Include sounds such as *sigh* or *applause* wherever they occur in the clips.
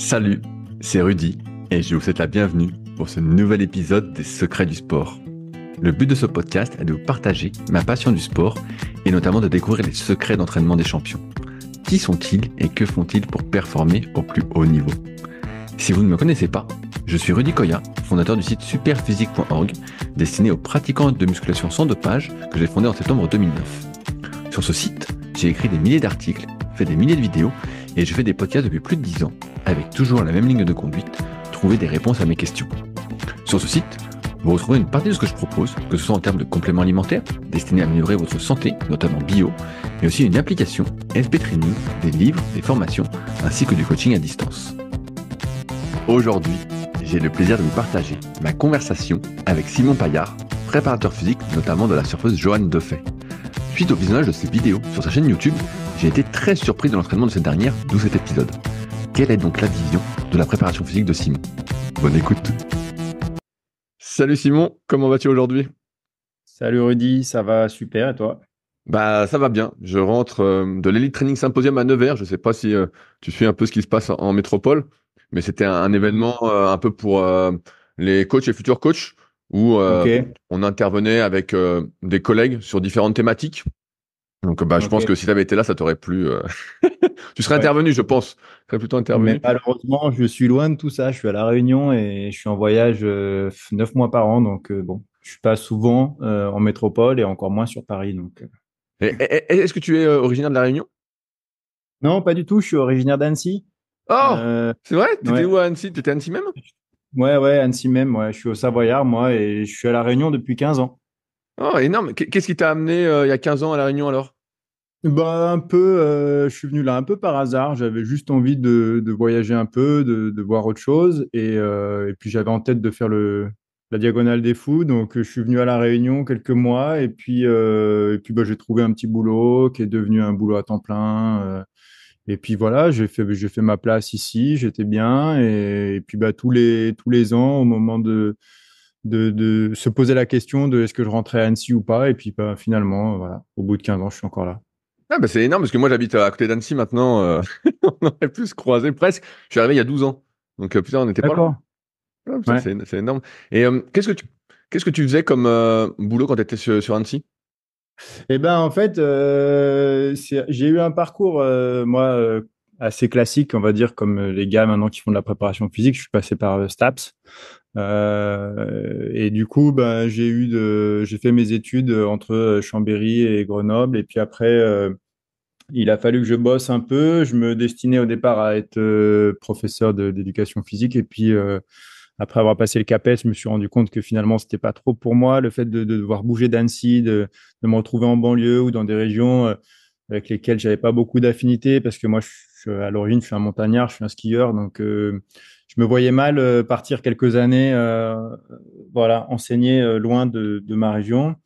Salut, c'est Rudy et je vous souhaite la bienvenue pour ce nouvel épisode des Secrets du sport. Le but de ce podcast est de vous partager ma passion du sport et notamment de découvrir les secrets d'entraînement des champions. Qui sont-ils et que font-ils pour performer au plus haut niveau Si vous ne me connaissez pas, je suis Rudy Koya, fondateur du site superphysique.org, destiné aux pratiquants de musculation sans dopage que j'ai fondé en septembre 2009. Sur ce site, j'ai écrit des milliers d'articles, fait des milliers de vidéos et je fais des podcasts depuis plus de 10 ans avec toujours la même ligne de conduite, trouver des réponses à mes questions. Sur ce site, vous retrouverez une partie de ce que je propose, que ce soit en termes de compléments alimentaires, destinés à améliorer votre santé, notamment bio, mais aussi une application, FP Training, des livres, des formations, ainsi que du coaching à distance. Aujourd'hui, j'ai le plaisir de vous partager ma conversation avec Simon Paillard, préparateur physique notamment de la surface Joanne Defay. Suite au visionnage de cette vidéo sur sa chaîne YouTube, j'ai été très surpris de l'entraînement de cette dernière, d'où cet épisode. Quelle est donc la vision de la préparation physique de Simon Bonne écoute. Salut Simon, comment vas-tu aujourd'hui Salut Rudy, ça va super et toi bah ça va bien. Je rentre euh, de l'Elite Training Symposium à Nevers. Je ne sais pas si euh, tu suis un peu ce qui se passe en, métropole, mais c'était un, événement euh, un peu pour les coachs et futurs coachs où on intervenait avec des collègues sur différentes thématiques. Donc, bah, je pense que si tu avais été là, ça t'aurait plu. Euh. *laughs* tu serais intervenu, je pense. Tu plutôt intervenu. malheureusement, je suis loin de tout ça. Je suis à La Réunion et je suis en voyage euh, neuf mois par an. Donc, euh, bon, je suis pas souvent en métropole et encore moins sur Paris. Donc, Est-ce que tu es originaire de La Réunion Non, pas du tout. Je suis originaire d'Annecy. Oh C'est vrai Tu étais où à Annecy Tu étais Annecy même Ouais, ouais, Annecy même. Ouais. Je suis au Savoyard, moi, et je suis à La Réunion depuis 15 ans. Oh, énorme. Qu'est-ce qui t'a amené euh, il y a 15 ans à La Réunion alors bah, un peu, euh, je suis venu là un peu par hasard. J'avais juste envie de, voyager un peu, de, voir autre chose. Euh, et, puis j'avais en tête de faire le, la diagonale des fous. Donc je suis venu à La Réunion quelques mois. Et puis, et puis bah, j'ai trouvé un petit boulot qui est devenu un boulot à temps plein. et puis voilà, j'ai fait, fait ma place ici. J'étais bien. Et, puis bah, tous, les, tous les ans, au moment de de, se poser la question de est-ce que je rentrais à Annecy ou pas. Et puis bah, finalement, euh, voilà, au bout de 15 ans, je suis encore là. Ah bah, c'est énorme parce que moi j'habite à côté d'Annecy maintenant. Euh, *laughs* on aurait pu se croiser presque. Je suis arrivé il y a 12 ans. Donc euh, on était pas là. Ah, c'est énorme. Et qu'est-ce que tu qu'est-ce que tu faisais comme boulot quand tu étais sur, Annecy Eh ben en fait, j'ai eu un parcours moi assez classique, on va dire comme les gars maintenant qui font de la préparation physique. Je suis passé par STAPS. Euh, et du coup, ben, j'ai eu de, fait mes études entre Chambéry et Grenoble. Et puis après, euh, il a fallu que je bosse un peu. Je me destinais au départ à être euh, professeur d'éducation physique. Et puis, après avoir passé le CAPES, je me suis rendu compte que finalement, c'était pas trop pour moi. Le fait de, devoir bouger d'Annecy, de, me retrouver en banlieue ou dans des régions avec lesquelles j'avais pas beaucoup d'affinités parce que moi, à l'origine, je suis un montagnard, je suis un skieur, donc je me voyais mal euh, partir quelques années, euh, voilà, enseigner euh, loin de, ma région.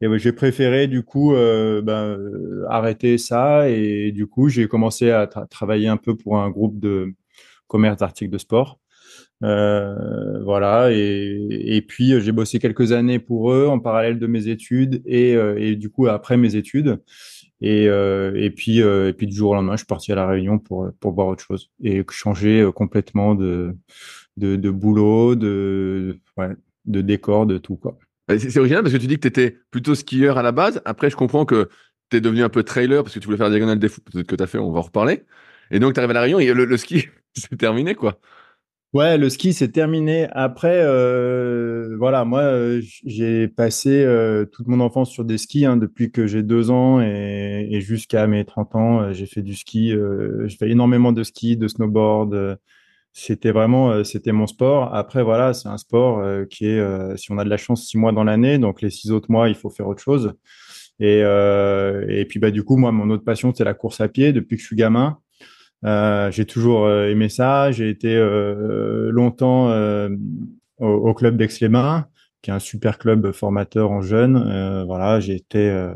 Et j'ai préféré du coup bah, arrêter ça et du coup j'ai commencé à travailler un peu pour un groupe de commerce d'articles de sport. voilà et, puis j'ai bossé quelques années pour eux en parallèle de mes études et, et du coup après mes études et, euh, et, puis, euh, et puis du jour au lendemain, je suis parti à la Réunion pour, euh, pour voir autre chose et changer complètement de, de, boulot, de, de décor, de tout. quoi. C'est original parce que tu dis que tu étais plutôt skieur à la base. Après, je comprends que tu es devenu un peu trailer parce que tu voulais faire diagonal des fous. Peut-être que tu as fait, on va en reparler. Et donc, tu arrives à la Réunion et le, le ski, *laughs* c'est terminé, quoi. Ouais, le ski, c'est terminé. Après, euh, voilà, moi, euh, j'ai passé euh, toute mon enfance sur des skis hein, depuis que j'ai deux ans et, jusqu'à mes 30 ans, j'ai fait du ski. j'ai fait énormément de ski, de snowboard. c'était vraiment, c'était mon sport. Après, voilà, c'est un sport qui est, si on a de la chance, six mois dans l'année. Donc, les six autres mois, il faut faire autre chose. Et, et puis, bah, du coup, moi, mon autre passion, c'est la course à pied depuis que je suis gamin. Euh, j'ai toujours euh, aimé ça. J'ai été euh, longtemps au, club daix les marins qui est un super club formateur en jeunes. voilà, j'ai été,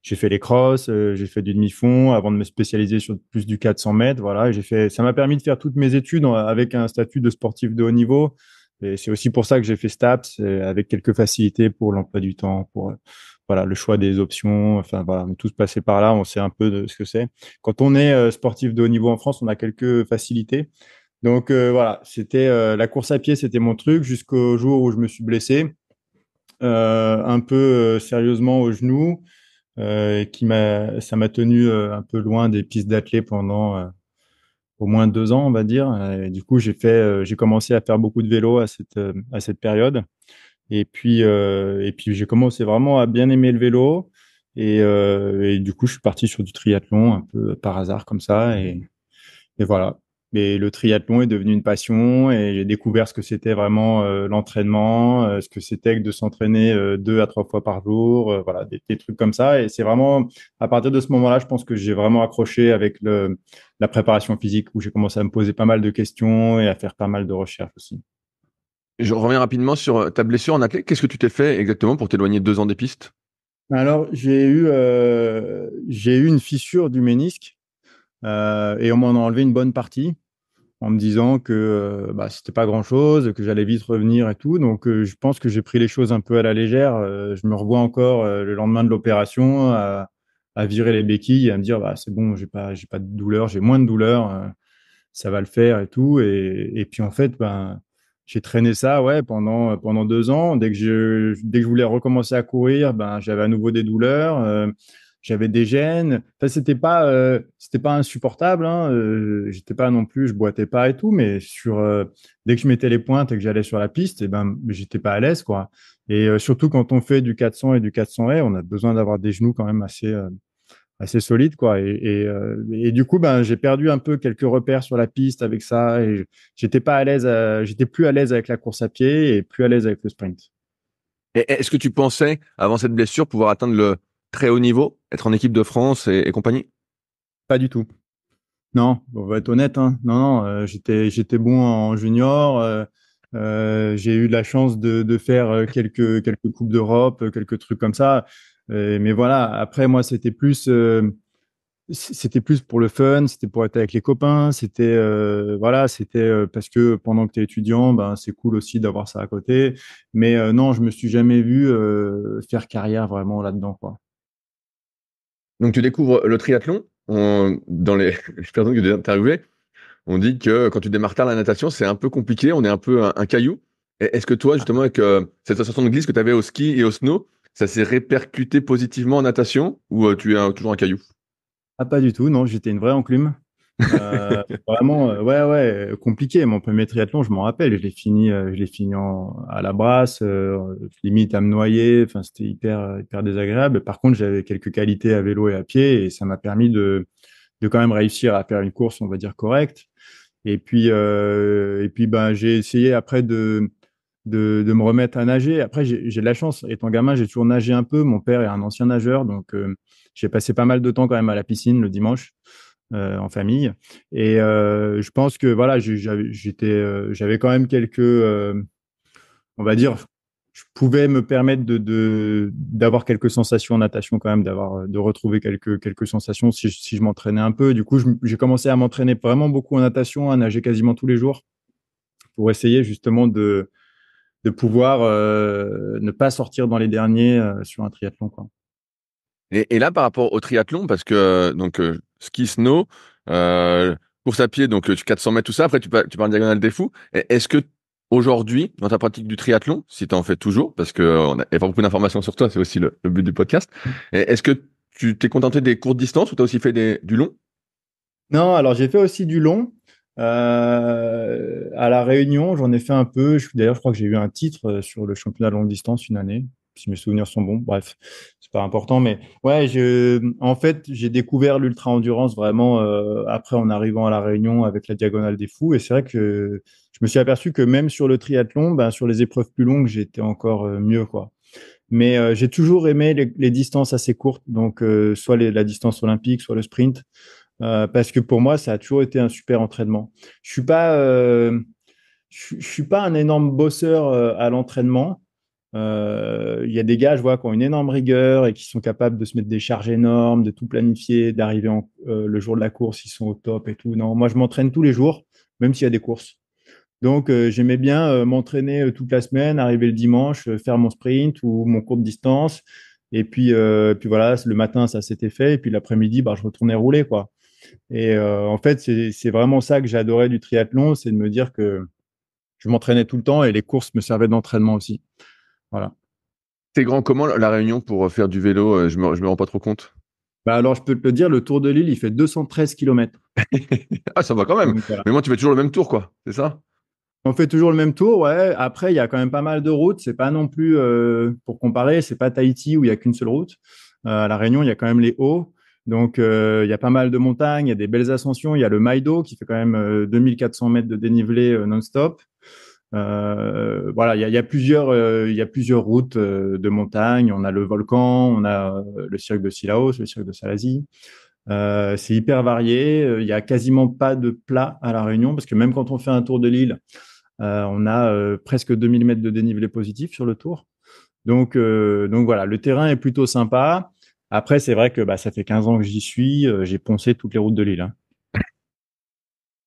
j'ai fait les crosses, j'ai fait du demi-fond avant de me spécialiser sur plus du 400 mètres. Voilà, j'ai fait. Ça m'a permis de faire toutes mes études avec un statut de sportif de haut niveau. Et c'est aussi pour ça que j'ai fait STAPS avec quelques facilités pour l'emploi du temps, pour voilà, le choix des options, enfin voilà, on tous passés par là, on sait un peu de ce que c'est. Quand on est euh, sportif de haut niveau en France, on a quelques facilités. Donc euh, voilà, c'était euh, la course à pied, c'était mon truc jusqu'au jour où je me suis blessé, un peu sérieusement au genou, qui m'a, ça m'a tenu un peu loin des pistes d'athlète pendant au moins deux ans, on va dire. du coup, j'ai fait, j'ai commencé à faire beaucoup de vélo à cette à cette période. Et puis, euh, et puis j'ai commencé vraiment à bien aimer le vélo. Euh, et, du coup, je suis parti sur du triathlon un peu par hasard comme ça. Et, voilà. Mais le triathlon est devenu une passion et j'ai découvert ce que c'était vraiment euh, l'entraînement, ce que c'était que de s'entraîner deux à trois fois par jour, voilà, des, trucs comme ça. Et c'est vraiment à partir de ce moment-là, je pense que j'ai vraiment accroché avec la préparation physique où j'ai commencé à me poser pas mal de questions et à faire pas mal de recherches aussi je reviens rapidement sur euh, ta blessure en athlète. Qu'est-ce que tu t'es fait exactement pour t'éloigner deux ans des pistes Alors, j'ai eu, euh, eu une fissure du ménisque euh, et on m'en a enlevé une bonne partie en me disant que ce n'était bah, c'était pas grand-chose, que j'allais vite revenir et tout. Donc, je pense que j'ai pris les choses un peu à la légère. je me revois encore le lendemain de l'opération à, virer les béquilles et à me dire bah, c'est bon, j'ai pas, pas de douleur, j'ai moins de douleur, ça va le faire et tout. Et, puis, en fait, ben j'ai traîné ça ouais pendant euh, pendant deux ans. Dès que je dès que je voulais recommencer à courir, ben j'avais à nouveau des douleurs, euh, j'avais des gènes. Ça c'était pas euh, c'était pas insupportable. Hein. ne J'étais pas non plus, je boitais pas et tout, mais sur dès que je mettais les pointes et que j'allais sur la piste, et eh ben j'étais pas à l'aise quoi. Et surtout quand on fait du 400 et du 400 r on a besoin d'avoir des genoux quand même assez assez solide quoi et, euh, et, du coup ben j'ai perdu un peu quelques repères sur la piste avec ça et j'étais pas à l'aise euh, j'étais plus à l'aise avec la course à pied et plus à l'aise avec le sprint. Est-ce que tu pensais avant cette blessure pouvoir atteindre le très haut niveau, être en équipe de France et, compagnie Pas du tout. Non, on va être honnête. Hein. Non, euh, j'étais j'étais bon en junior. j'ai eu la chance de, de faire quelques quelques coupes d'Europe, quelques trucs comme ça. Euh, mais voilà, après moi c'était plus euh, c'était plus pour le fun, c'était pour être avec les copains, c'était euh, voilà, c'était parce que pendant que tu es étudiant, ben c'est cool aussi d'avoir ça à côté, mais non, je me suis jamais vu faire carrière vraiment là-dedans quoi. Donc tu découvres le triathlon dans les *laughs* personnes que tu interviewé, on dit que quand tu démarres tard la natation, c'est un peu compliqué, on est un peu un, un caillou. Est-ce que toi ah. justement avec cette sensation de glisse que tu avais au ski et au snow, ça s'est répercuté positivement en natation ou euh, tu es toujours un caillou Ah, pas du tout, non, j'étais une vraie enclume. Euh, *laughs* vraiment, euh, ouais, ouais, compliqué. Mon premier triathlon, je m'en rappelle, je l'ai fini, je l'ai fini en, à la brasse, limite à me noyer. Enfin, c'était hyper, hyper désagréable. Par contre, j'avais quelques qualités à vélo et à pied, et ça m'a permis de, de quand même réussir à faire une course, on va dire correcte. Et puis, et puis, ben, j'ai essayé après de de, me remettre à nager. Après, j'ai de la chance. Étant gamin, j'ai toujours nagé un peu. Mon père est un ancien nageur, donc euh, j'ai passé pas mal de temps quand même à la piscine le dimanche euh, en famille. Et euh, je pense que voilà, j'étais, j'avais quand même quelques, on va dire, je pouvais me permettre de d'avoir quelques sensations en natation quand même, d'avoir de retrouver quelques quelques sensations si je m'entraînais un peu. Du coup, j'ai commencé à m'entraîner vraiment beaucoup en natation, à nager quasiment tous les jours pour essayer justement de de pouvoir euh, ne pas sortir dans les derniers euh, sur un triathlon. Quoi. Et, là, par rapport au triathlon, parce que euh, donc ski, snow, course à pied, donc 400 mètres, tout ça. Après, tu, tu parles diagonale des fous. Est-ce que aujourd'hui, dans ta pratique du triathlon, si tu en fais toujours, parce qu'il n'y a, pas beaucoup d'informations sur toi, c'est aussi le, but du podcast, est-ce que tu t'es contenté des courtes distances ou tu as aussi fait des, du long Non, alors j'ai fait aussi du long à La Réunion, j'en ai fait un peu. D'ailleurs, je crois que j'ai eu un titre euh, sur le championnat de longue distance une année, si mes souvenirs sont bons. Bref, c'est pas important. Mais ouais, je, en fait, j'ai découvert l'ultra-endurance vraiment euh, après en arrivant à La Réunion avec la Diagonale des Fous. Et c'est vrai que je me suis aperçu que même sur le triathlon, ben, sur les épreuves plus longues, j'étais encore euh, mieux. quoi. Mais j'ai toujours aimé les, distances assez courtes, donc soit la distance olympique, soit le sprint. Euh, parce que pour moi, ça a toujours été un super entraînement. Je suis pas, euh, suis pas un énorme bosseur euh, à l'entraînement. Il y a des gars, je vois, qui ont une énorme rigueur et qui sont capables de se mettre des charges énormes, de tout planifier, d'arriver le jour de la course, ils sont au top et tout. Non, moi, je m'entraîne tous les jours, même s'il y a des courses. Donc, j'aimais bien m'entraîner toute la semaine, arriver le dimanche, faire mon sprint ou mon cours de distance. Et puis, puis voilà, le matin, ça s'était fait. Et puis l'après-midi, bah, je retournais rouler, quoi. Et euh, en fait, c'est vraiment ça que j'adorais du triathlon, c'est de me dire que je m'entraînais tout le temps et les courses me servaient d'entraînement aussi. Voilà. C'est grand comment la réunion pour euh, faire du vélo euh, Je ne me, rends pas trop compte. Bah, alors, je peux te dire, le Tour de Lille, il fait 213 km. *laughs* ah, ça va quand même. Mais moi, tu fais toujours le même tour, quoi. C'est ça On fait toujours le même tour, ouais. Après, il y a quand même pas mal de routes. C'est pas non plus, pour comparer, c'est pas Tahiti où il n'y a qu'une seule route. à La Réunion, il y a quand même les hauts. Donc, euh, il y a pas mal de montagnes, il y a des belles ascensions. Il y a le Maïdo qui fait quand même 2400 euh, mètres de dénivelé euh, non-stop. voilà, il y, a, plusieurs, routes de montagne. On a le volcan, on a le cirque de Silaos, le cirque de Salazie. c'est hyper varié. Il y a quasiment pas de plat à la Réunion parce que même quand on fait un tour de l'île, on a presque 2000 mètres de dénivelé positif sur le tour. Donc, donc voilà, le terrain est plutôt sympa. Après, c'est vrai que bah, ça fait 15 ans que j'y suis, euh, j'ai poncé toutes les routes de l'île. Hein.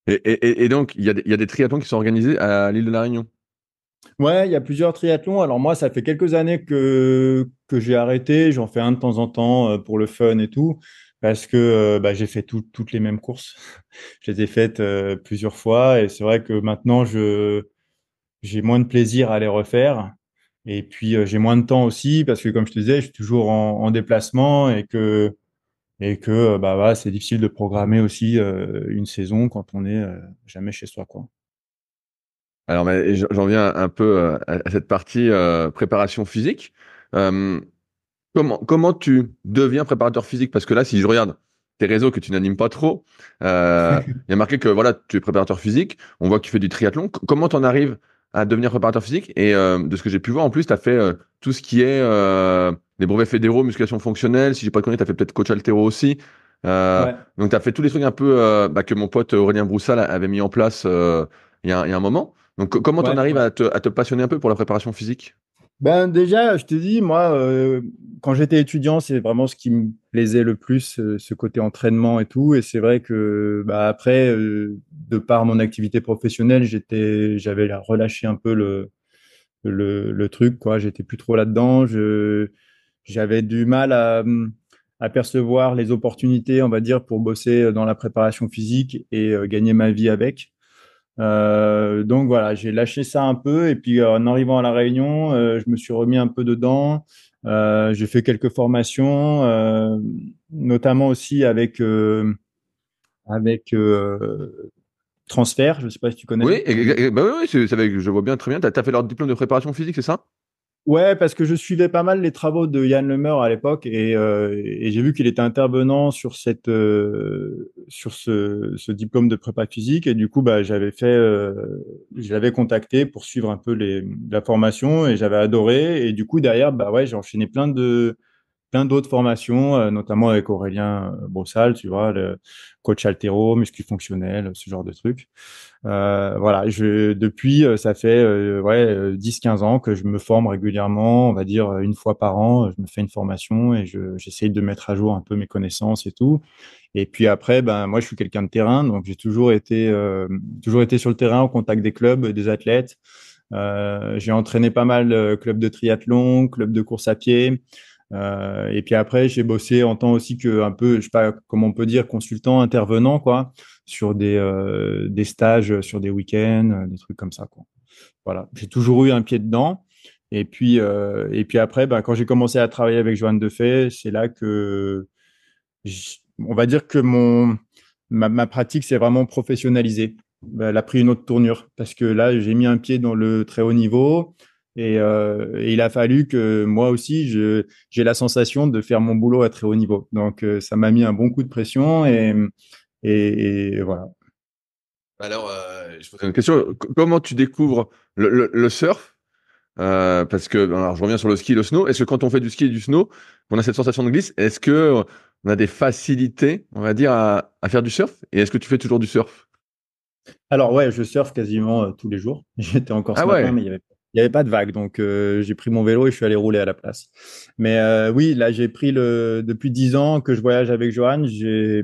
Et, donc, il y, a des triathlons qui sont organisés à l'île de la Réunion Ouais, il y a plusieurs triathlons. Alors moi, ça fait quelques années que, que j'ai arrêté. J'en fais un de temps en temps euh, pour le fun et tout, parce que euh, bah, j'ai fait toutes les mêmes courses. *laughs* je les ai faites plusieurs fois, et c'est vrai que maintenant, je j'ai moins de plaisir à les refaire. Et puis euh, j'ai moins de temps aussi parce que comme je te disais, je suis toujours en, déplacement et que et que euh, bah, c'est difficile de programmer aussi euh, une saison quand on n'est jamais chez soi quoi. Alors j'en viens un peu à cette partie préparation physique. comment comment tu deviens préparateur physique parce que là si je regarde tes réseaux que tu n'animes pas trop, *laughs* il y a marqué que voilà tu es préparateur physique. On voit que tu fais du triathlon. Comment t'en arrives à devenir préparateur physique. Et euh, de ce que j'ai pu voir, en plus, tu as fait euh, tout ce qui est euh, des brevets fédéraux, musculation fonctionnelle. Si j'ai pas de conneries, tu as fait peut-être coach altéro aussi. Donc, tu as fait tous les trucs un peu bah, que mon pote Aurélien Broussal avait mis en place il y, a un moment. Donc, comment tu arrives à te passionner un peu pour la préparation physique ben déjà, je te dis, moi, euh, quand j'étais étudiant, c'est vraiment ce qui me plaisait le plus, euh, ce côté entraînement et tout. Et c'est vrai que bah, après, euh, de par mon activité professionnelle, j'étais, j'avais relâché un peu le, le, truc, quoi. J'étais plus trop là-dedans. j'avais du mal à, à, percevoir les opportunités, on va dire, pour bosser dans la préparation physique et gagner ma vie avec. Euh, donc voilà, j'ai lâché ça un peu et puis euh, en arrivant à la Réunion, euh, je me suis remis un peu dedans. j'ai fait quelques formations, notamment aussi avec avec transfert. Je ne sais pas si tu connais. Oui, et, bah je vois bien très bien. Tu as, as, fait leur diplôme de préparation physique, c'est ça Ouais, parce que je suivais pas mal les travaux de Yann Lemeur à l'époque et, euh, j'ai vu qu'il était intervenant sur cette euh, sur ce, diplôme de prépa physique et du coup bah j'avais fait euh, je l'avais contacté pour suivre un peu les, la formation et j'avais adoré et du coup derrière bah ouais j'ai enchaîné plein de plein d'autres formations, euh, notamment avec Aurélien euh, Brossal, tu vois, le coach altéro, muscu fonctionnel, ce genre de trucs. Euh, voilà, je, depuis, ça fait ouais, 10-15 ans que je me forme régulièrement, on va dire une fois par an, je me fais une formation et j'essaye de mettre à jour un peu mes connaissances et tout. Et puis après, ben moi, je suis quelqu'un de terrain, donc j'ai toujours été toujours été sur le terrain, au contact des clubs, des athlètes. j'ai entraîné pas mal de clubs de triathlon, clubs de course à pied. Euh, et puis après, j'ai bossé en tant aussi que un peu, je sais pas comment on peut dire, consultant, intervenant, quoi, sur des, euh, des stages, sur des week-ends, euh, des trucs comme ça, quoi. Voilà. J'ai toujours eu un pied dedans. Et puis, et puis après, bah, quand j'ai commencé à travailler avec Joanne Defay, c'est là que, on va dire que mon, ma, pratique s'est vraiment professionnalisée. Bah, elle a pris une autre tournure parce que là, j'ai mis un pied dans le très haut niveau. Euh, et, il a fallu que moi aussi, j'ai la sensation de faire mon boulot à très haut niveau. Donc, euh, ça m'a mis un bon coup de pression et, et, voilà. Alors, euh, je pose une question. Comment tu découvres le, surf Parce que, alors, je reviens sur le ski et le snow. Est-ce que quand on fait du ski et du snow, on a cette sensation de glisse Est-ce que on a des facilités, on va dire, à, faire du surf Et est-ce que tu fais toujours du surf alors ouais, je surfe quasiment tous les jours. *laughs* J'étais encore ce ah ouais. mais il y avait il n'y avait pas de vague, donc euh, j'ai pris mon vélo et je suis allé rouler à la place. Mais euh, oui, là, j'ai pris le. Depuis dix ans que je voyage avec Johan, j'ai.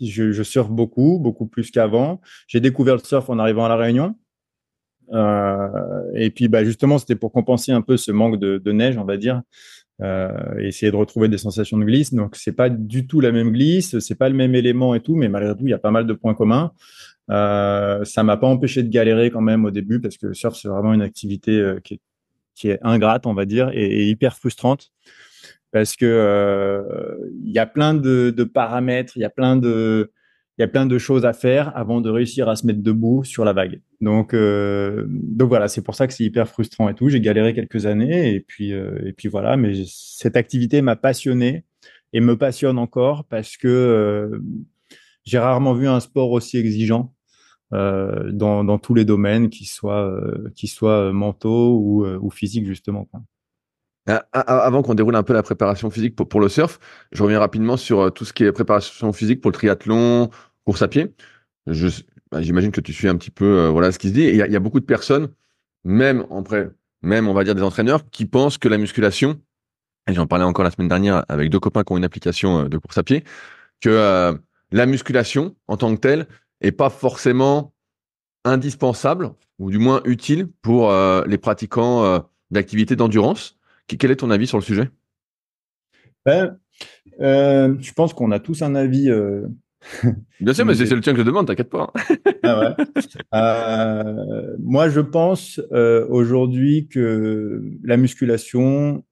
Je, je surfe beaucoup, beaucoup plus qu'avant. J'ai découvert le surf en arrivant à la Réunion. Euh, et puis, bah, justement, c'était pour compenser un peu ce manque de, neige, on va dire, et essayer de retrouver des sensations de glisse. Donc, c'est pas du tout la même glisse, c'est pas le même élément et tout, mais malgré tout, il y a pas mal de points communs ça euh, ça m'a pas empêché de galérer quand même au début parce que le surf c'est vraiment une activité euh, qui, est, qui, est, ingrate on va dire et, hyper frustrante parce que il euh, y a plein de, de paramètres, il y a plein de il y a plein de choses à faire avant de réussir à se mettre debout sur la vague. Donc donc voilà, c'est pour ça que c'est hyper frustrant et tout. J'ai galéré quelques années et puis et puis voilà, mais cette activité m'a passionné et me passionne encore parce que j'ai rarement vu un sport aussi exigeant euh, dans, dans, tous les domaines, qu'ils soient, euh, soient euh, mentaux ou, euh, ou physiques, justement. Ah, ah, ah, avant qu'on déroule un peu la préparation physique pour, pour, le surf, je reviens rapidement sur euh, tout ce qui est préparation physique pour le triathlon, course à pied. Bah, j'imagine que tu suis un petit peu voilà ce qui se dit. Il y, y, a beaucoup de personnes, même, en même on va dire des entraîneurs, qui pensent que la musculation, et j'en parlais encore la semaine dernière avec deux copains qui ont une application de course à pied, que la musculation en tant que telle est pas forcément indispensable ou du moins utile pour euh, les pratiquants euh, d'activités d'endurance. Quel est ton avis sur le sujet ben, euh, Je pense qu'on a tous un avis. *laughs* Bien sûr, mais c'est le tien que je demande, t'inquiète pas. Hein. *laughs* Ah moi, je pense aujourd'hui que la musculation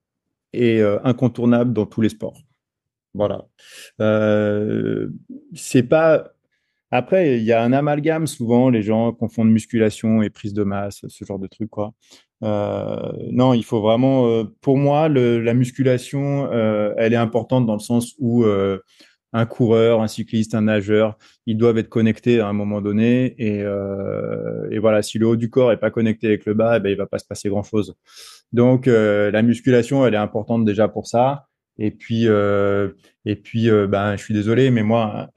est incontournable dans tous les sports. Voilà. Euh, c'est pas. Après, il y a un amalgame souvent. Les gens confondent musculation et prise de masse, ce genre de truc, quoi. Euh, non, il faut vraiment. Euh, pour moi, la musculation, elle est importante dans le sens où un coureur, un cycliste, un nageur, ils doivent être connectés à un moment donné. Et, voilà, si le haut du corps est pas connecté avec le bas, eh ben, il va pas se passer grand chose. Donc la musculation, elle est importante déjà pour ça. Et puis, euh, puis euh, ben, je suis désolé, mais moi,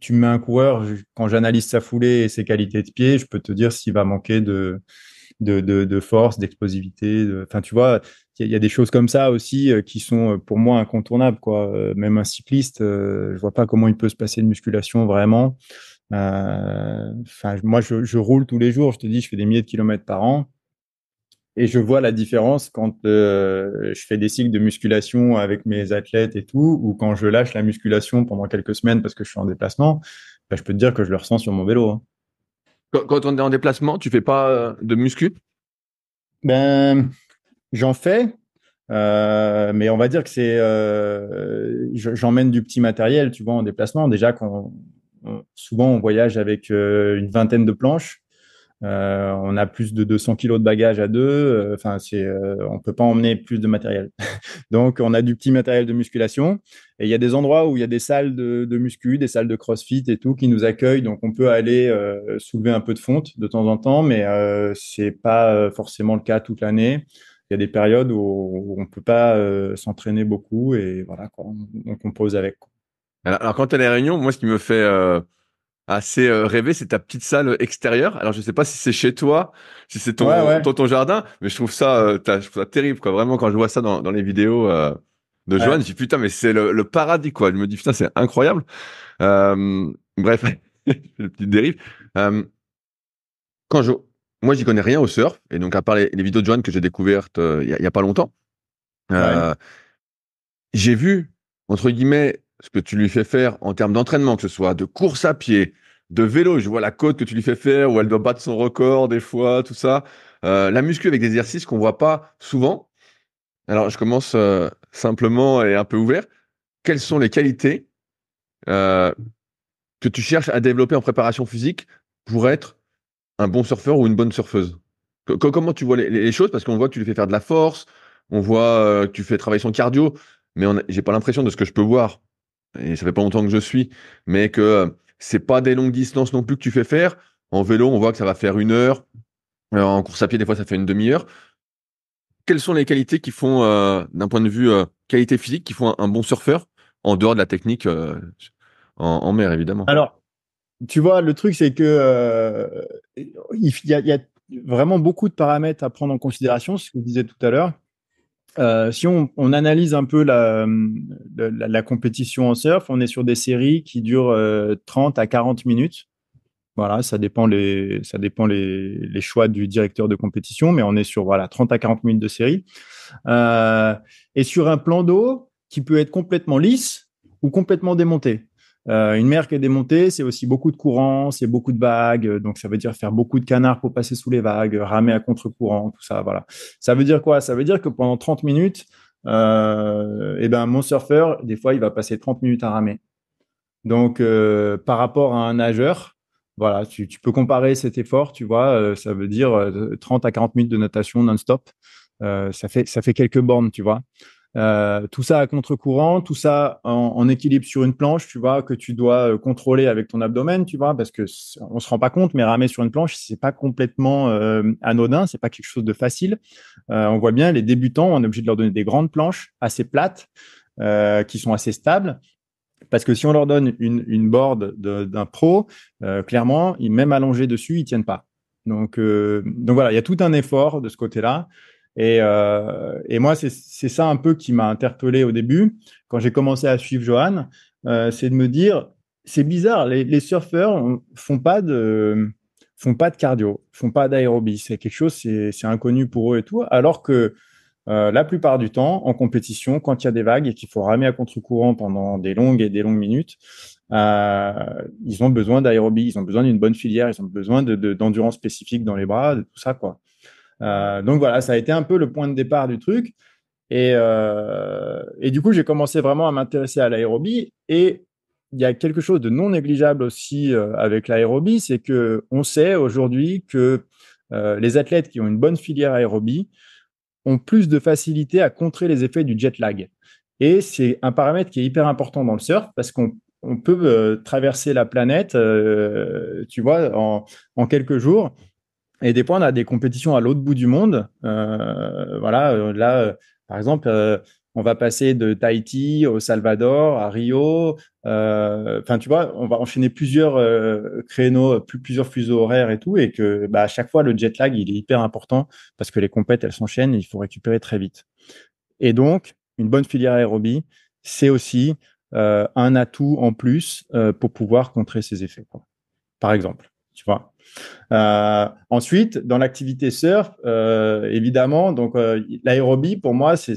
tu mets un coureur, quand j'analyse sa foulée et ses qualités de pied, je peux te dire s'il va manquer de, force, d'explosivité. Enfin, tu vois, il y, a des choses comme ça aussi euh, qui sont pour moi incontournables. Quoi. Même un cycliste, je vois pas comment il peut se passer de musculation vraiment. moi, je, roule tous les jours. Je te dis, je fais des milliers de kilomètres par an. Et je vois la différence quand euh, je fais des cycles de musculation avec mes athlètes et tout, ou quand je lâche la musculation pendant quelques semaines parce que je suis en déplacement, bah, je peux te dire que je le ressens sur mon vélo. Hein. Quand, on est en déplacement, tu fais pas euh, de muscu Ben, j'en fais, euh, mais on va dire que c'est, j'emmène du petit matériel, tu vois, en déplacement. Déjà, quand souvent on voyage avec une vingtaine de planches. Euh, on a plus de 200 kilos de bagages à deux. Euh, enfin, ne c'est, euh, on peut pas emmener plus de matériel. *laughs* Donc, on a du petit matériel de musculation. Et il y a des endroits où il y a des salles de, muscu, des salles de CrossFit et tout qui nous accueillent. Donc, on peut aller soulever un peu de fonte de temps en temps, mais c'est pas forcément le cas toute l'année. Il y a des périodes où, on peut pas s'entraîner beaucoup et voilà On, compose avec. Alors, alors, quand tu as les réunions, moi, ce qui me fait assez euh, rêvé, c'est ta petite salle extérieure. Alors je sais pas si c'est chez toi, si c'est ton, ton, jardin, mais je trouve ça, euh, ça terrible quoi. Vraiment quand je vois ça dans, dans les vidéos euh, de Joanne, je je dis putain mais c'est le, paradis quoi. Je me dis putain c'est incroyable. bref, une *laughs* petite dérive. quand je, moi j'y connais rien au surf et donc à part les, vidéos de Joanne que j'ai découvertes il y, y, a pas longtemps, j'ai vu entre guillemets ce que tu lui fais faire en termes d'entraînement, que ce soit de course à pied, de vélo, je vois la côte que tu lui fais faire, où elle doit battre son record des fois, tout ça. Euh, la muscu avec des exercices qu'on ne voit pas souvent. Alors, je commence euh, simplement et un peu ouvert. Quelles sont les qualités euh, que tu cherches à développer en préparation physique pour être un bon surfeur ou une bonne surfeuse Comment tu vois les, choses Parce qu'on voit que tu lui fais faire de la force, on voit que tu fais travailler son cardio, mais j'ai pas l'impression de ce que je peux voir et ça fait pas longtemps que je suis, mais que euh, c'est pas des longues distances non plus que tu fais faire. En vélo, on voit que ça va faire une heure. Euh, en course à pied, des fois, ça fait une demi-heure. Quelles sont les qualités qui font, euh, d'un point de vue qualité physique, qui font un, bon surfeur en dehors de la technique en, mer, évidemment Alors, tu vois, le truc, c'est que il y a, y a vraiment beaucoup de paramètres à prendre en considération, ce que je disais tout à l'heure. Euh, si on, analyse un peu la, compétition en surf, on est sur des séries qui durent 30 euh, à 40 minutes. Voilà, ça dépend, les, ça dépend les, choix du directeur de compétition, mais on est sur voilà, 30 à 40 minutes de série. Euh, et sur un plan d'eau qui peut être complètement lisse ou complètement démonté. Euh, une mer qui est démontée, c'est aussi beaucoup de courant, c'est beaucoup de vagues. Euh, donc, ça veut dire faire beaucoup de canards pour passer sous les vagues, euh, ramer à contre-courant, tout ça. Voilà. Ça veut dire quoi Ça veut dire que pendant 30 minutes, eh ben, mon surfeur, des fois, il va passer 30 minutes à ramer. Donc, par rapport à un nageur, voilà, tu, peux comparer cet effort, tu vois, ça veut dire 30 à 40 minutes de natation non-stop. ça, fait, ça fait quelques bornes, tu vois. Euh, tout ça à contre-courant, tout ça en, équilibre sur une planche, tu vois, que tu dois euh, contrôler avec ton abdomen, tu vois, parce que on se rend pas compte, mais ramer sur une planche, c'est pas complètement euh, anodin, c'est pas quelque chose de facile. on voit bien les débutants, on est obligé de leur donner des grandes planches assez plates, qui sont assez stables. Parce que si on leur donne une, une board d'un pro, clairement, même allongé dessus, ils tiennent pas. donc voilà, il y a tout un effort de ce côté-là. Et, euh, et moi, c'est ça un peu qui m'a interpellé au début, quand j'ai commencé à suivre Johan, euh, c'est de me dire, c'est bizarre, les, les surfeurs font pas de font pas de cardio, font pas d'aérobie, c'est quelque chose, c'est inconnu pour eux et tout, alors que euh, la plupart du temps, en compétition, quand il y a des vagues et qu'il faut ramer à contre-courant pendant des longues et des longues minutes, ils ont besoin d'aérobie, ils ont besoin d'une bonne filière, ils ont besoin d'endurance de, d'endurance spécifique dans les bras, de tout ça, quoi. Euh, donc voilà, ça a été un peu le point de départ du truc. Euh, et, du coup, j'ai commencé vraiment à m'intéresser à l'aérobie. Et il y a quelque chose de non négligeable aussi euh, avec l'aérobie, c'est que on sait aujourd'hui que les athlètes qui ont une bonne filière aérobie ont plus de facilité à contrer les effets du jet lag. Et c'est un paramètre qui est hyper important dans le surf parce qu'on peut traverser la planète, tu vois, en quelques jours et des fois, on a des compétitions à l'autre bout du monde. Euh, voilà, euh, là, euh, par exemple, euh, on va passer de Tahiti au Salvador, à Rio. Enfin, tu vois, on va enchaîner plusieurs créneaux, plus, plusieurs fuseaux horaires et tout, et que bah, à chaque fois, le jet lag, il est hyper important parce que les compètes, elles s'enchaînent, et il faut récupérer très vite. Et donc, une bonne filière aérobie, c'est aussi euh, un atout en plus euh, pour pouvoir contrer ces effets, quoi. par exemple tu vois. Euh, ensuite, dans l'activité surf, euh, évidemment, donc euh, l'aérobie pour moi c'est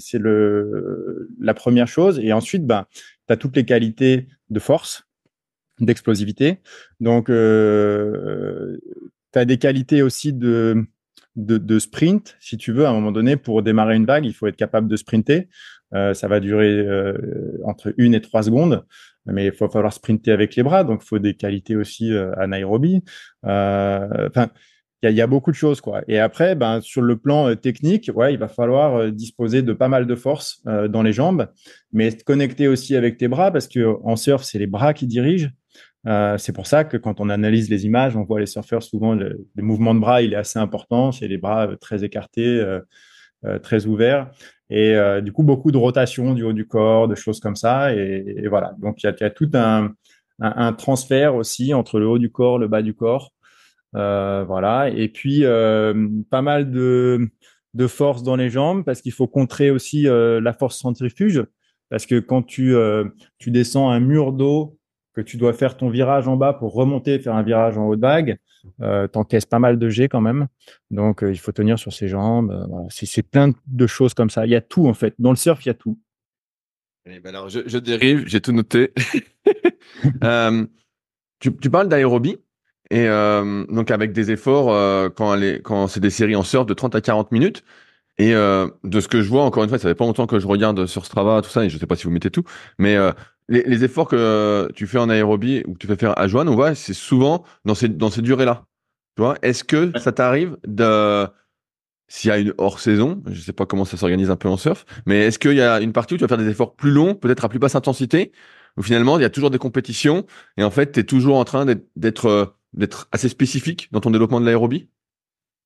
la première chose. Et ensuite, ben, tu as toutes les qualités de force, d'explosivité. Donc, tu as des qualités aussi de, de sprint, si tu veux. À un moment donné, pour démarrer une vague, il faut être capable de sprinter. ça va durer entre une et trois secondes mais il va falloir sprinter avec les bras, donc il faut des qualités aussi à euh, Nairobi. Euh, enfin, il y, a beaucoup de choses, quoi. Et après, ben, sur le plan euh, technique, ouais, il va falloir disposer de pas mal de force dans les jambes, mais être connecter aussi avec tes bras, parce que en surf, c'est les bras qui dirigent. c'est pour ça que quand on analyse les images, on voit les surfeurs souvent, le, mouvement de bras, il est assez important, c'est les bras très écartés. Euh, très ouvert Et euh, du coup, beaucoup de rotation du haut du corps, de choses comme ça. Et, voilà. Donc, il y, a, tout un, transfert aussi entre le haut du corps, le bas du corps. Euh, voilà. Et puis, pas mal de, force dans les jambes parce qu'il faut contrer aussi la force centrifuge. Parce que quand tu, tu descends un mur d'eau, que tu dois faire ton virage en bas pour remonter, faire un virage en haut de vague, euh, t'encaisses pas mal de G quand même. Donc, euh, il faut tenir sur ses jambes. Euh, c'est plein de choses comme ça. Il y a tout, en fait. Dans le surf, il y a tout. Eh ben je, dérive, j'ai tout noté. *laughs* tu, parles d'aérobie. Et donc, avec des efforts, quand, quand c'est des séries en surf de 30 à 40 minutes. Et de ce que je vois, encore une fois, ça fait pas longtemps que je regarde sur Strava, tout ça, et je sais pas si vous mettez tout, mais les, efforts que tu fais en aérobie ou que tu fais faire à Joanne, on voit, c'est souvent dans ces, dans ces durées-là. Tu vois, est-ce que ça t'arrive de. S'il y a une hors-saison, je ne sais pas comment ça s'organise un peu en surf, mais est-ce qu'il y a une partie où tu vas faire des efforts plus longs, peut-être à plus basse intensité, où finalement il y a toujours des compétitions et en fait tu es toujours en train d'être euh, d'être assez spécifique dans ton développement de l'aérobie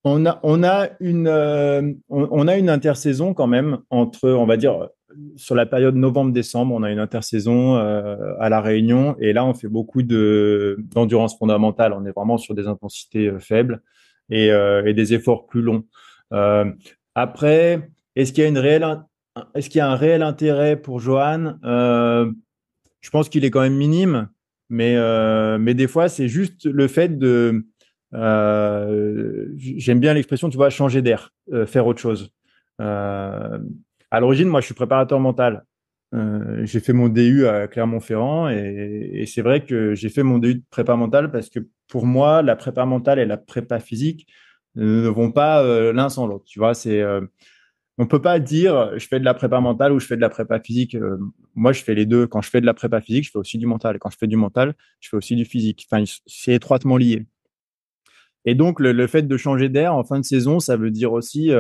on a, on, a une, euh, on, a une intersaison quand même entre, on va dire, sur la période novembre-décembre, on a une intersaison euh, à La Réunion et là, on fait beaucoup d'endurance fondamentale. On est vraiment sur des intensités euh, faibles euh, et, des efforts plus longs. après, est-ce qu'il y a est-ce y un réel intérêt pour Johan Je pense qu'il est quand même minime, mais, mais des fois, c'est juste le fait de. J'aime bien l'expression, tu vois, changer d'air, faire autre chose. À l'origine, moi, je suis préparateur mental. Euh, j'ai fait mon DU à Clermont-Ferrand et, c'est vrai que j'ai fait mon DU de prépa mentale parce que pour moi, la prépa mentale et la prépa physique ne vont pas euh, l'un sans l'autre. Tu vois, c'est euh, on peut pas dire je fais de la prépa mentale ou je fais de la prépa physique. moi, je fais les deux. Quand je fais de la prépa physique, je fais aussi du mental. Et quand je fais du mental, je fais aussi du physique. Enfin, c'est étroitement lié. Et donc, le, le fait de changer d'air en fin de saison, ça veut dire aussi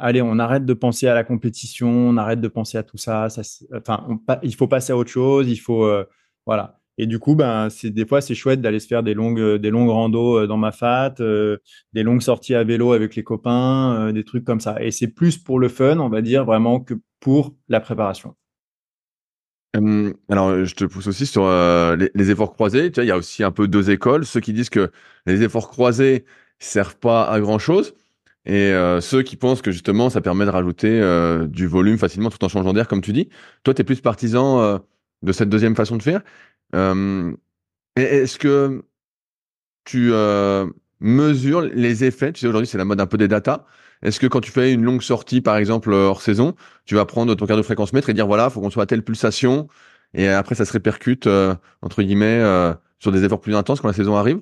allez, on arrête de penser à la compétition, on arrête de penser à tout ça. enfin, il faut passer à autre chose. Il faut, euh, voilà. Et du coup, ben, c'est des fois c'est chouette d'aller se faire des longues, euh, des longues randos euh, dans ma fat, des longues sorties à vélo avec les copains, des trucs comme ça. Et c'est plus pour le fun, on va dire, vraiment que pour la préparation. alors, je te pousse aussi sur les, efforts croisés. Tu vois, il y a aussi un peu deux écoles. Ceux qui disent que les efforts croisés servent pas à grand chose et euh, ceux qui pensent que justement ça permet de rajouter euh, du volume facilement tout en changeant d'air, comme tu dis. Toi, tu es plus partisan euh, de cette deuxième façon de faire. Est-ce que tu mesures les effets Tu sais, aujourd'hui, c'est la mode un peu des datas. Est-ce que quand tu fais une longue sortie, par exemple hors saison, tu vas prendre ton fréquence mètre et dire voilà, faut qu'on soit à telle pulsation, et après ça se répercute entre guillemets sur des efforts plus intenses quand la saison arrive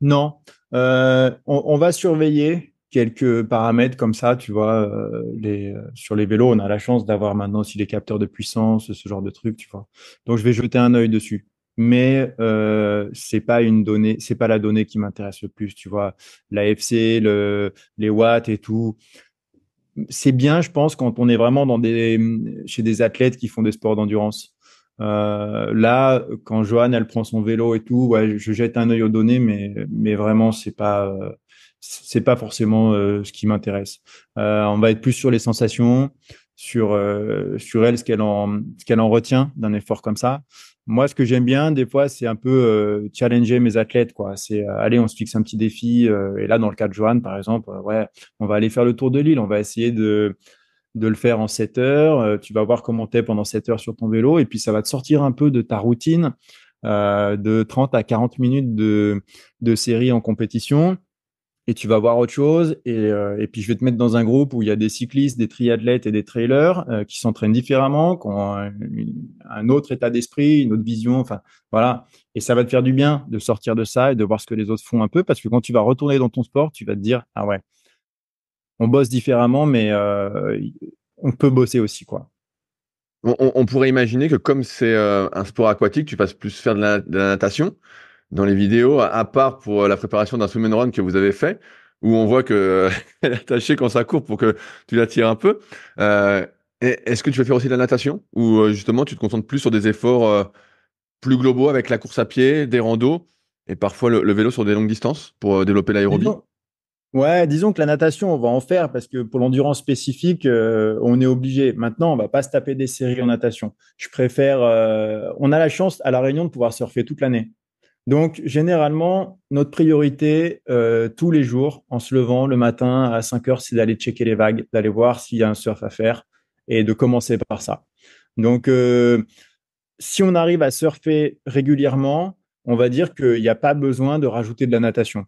non, euh, on, va surveiller quelques paramètres comme ça, tu vois, euh, euh, sur les vélos, on a la chance d'avoir maintenant aussi les capteurs de puissance, ce genre de trucs, tu vois. Donc je vais jeter un œil dessus mais ce c'est pas une donnée, c'est pas la donnée qui m'intéresse le plus, tu vois. L'AFC, le, les watts et tout. C'est bien, je pense, quand on est vraiment dans des, chez des athlètes qui font des sports d'endurance. Euh, là, quand Joanne, elle prend son vélo et tout, ouais, je jette un œil aux données, mais, mais vraiment, c'est pas, euh, c'est pas forcément euh, ce qui m'intéresse. on va être plus sur les sensations, sur, sur elle, ce qu'elle en, ce qu'elle en retient d'un effort comme ça. Moi, ce que j'aime bien, des fois, c'est un peu challenger mes athlètes, quoi. C'est, allez, on se fixe un petit défi. et là, dans le cas de Joanne, par exemple, ouais, on va aller faire le tour de l'île, on va essayer de, de le faire en 7 heures. Euh, tu vas voir comment tu pendant 7 heures sur ton vélo et puis ça va te sortir un peu de ta routine euh, de 30 à 40 minutes de, de série en compétition et tu vas voir autre chose. Euh, et, puis je vais te mettre dans un groupe où il y a des cyclistes, des triathlètes et des trailers qui s'entraînent différemment, qui ont un autre état d'esprit, une autre vision. Enfin voilà. Et ça va te faire du bien de sortir de ça et de voir ce que les autres font un peu, parce que quand tu vas retourner dans ton sport, tu vas te dire ah ouais, on bosse différemment, mais euh, on peut bosser aussi, quoi. On, pourrait imaginer que comme c'est euh, un sport aquatique, tu passes plus faire de la, natation dans les vidéos, à part pour euh, la préparation d'un swim and run que vous avez fait, où on voit que est *laughs* attachée quand ça court pour que tu la tires un peu. Est-ce que tu vas faire aussi de la natation ou justement tu te concentres plus sur des efforts plus globaux avec la course à pied, des randos et parfois le vélo sur des longues distances pour développer l'aérobie Ouais, disons que la natation, on va en faire parce que pour l'endurance spécifique, euh, on est obligé. Maintenant, on va pas se taper des séries en natation. Je préfère. Euh, on a la chance à la Réunion de pouvoir surfer toute l'année. Donc, généralement, notre priorité euh, tous les jours, en se levant le matin à 5 heures, c'est d'aller checker les vagues, d'aller voir s'il y a un surf à faire et de commencer par ça. Donc, si on arrive à surfer régulièrement, on va dire qu'il n'y a pas besoin de rajouter de la natation.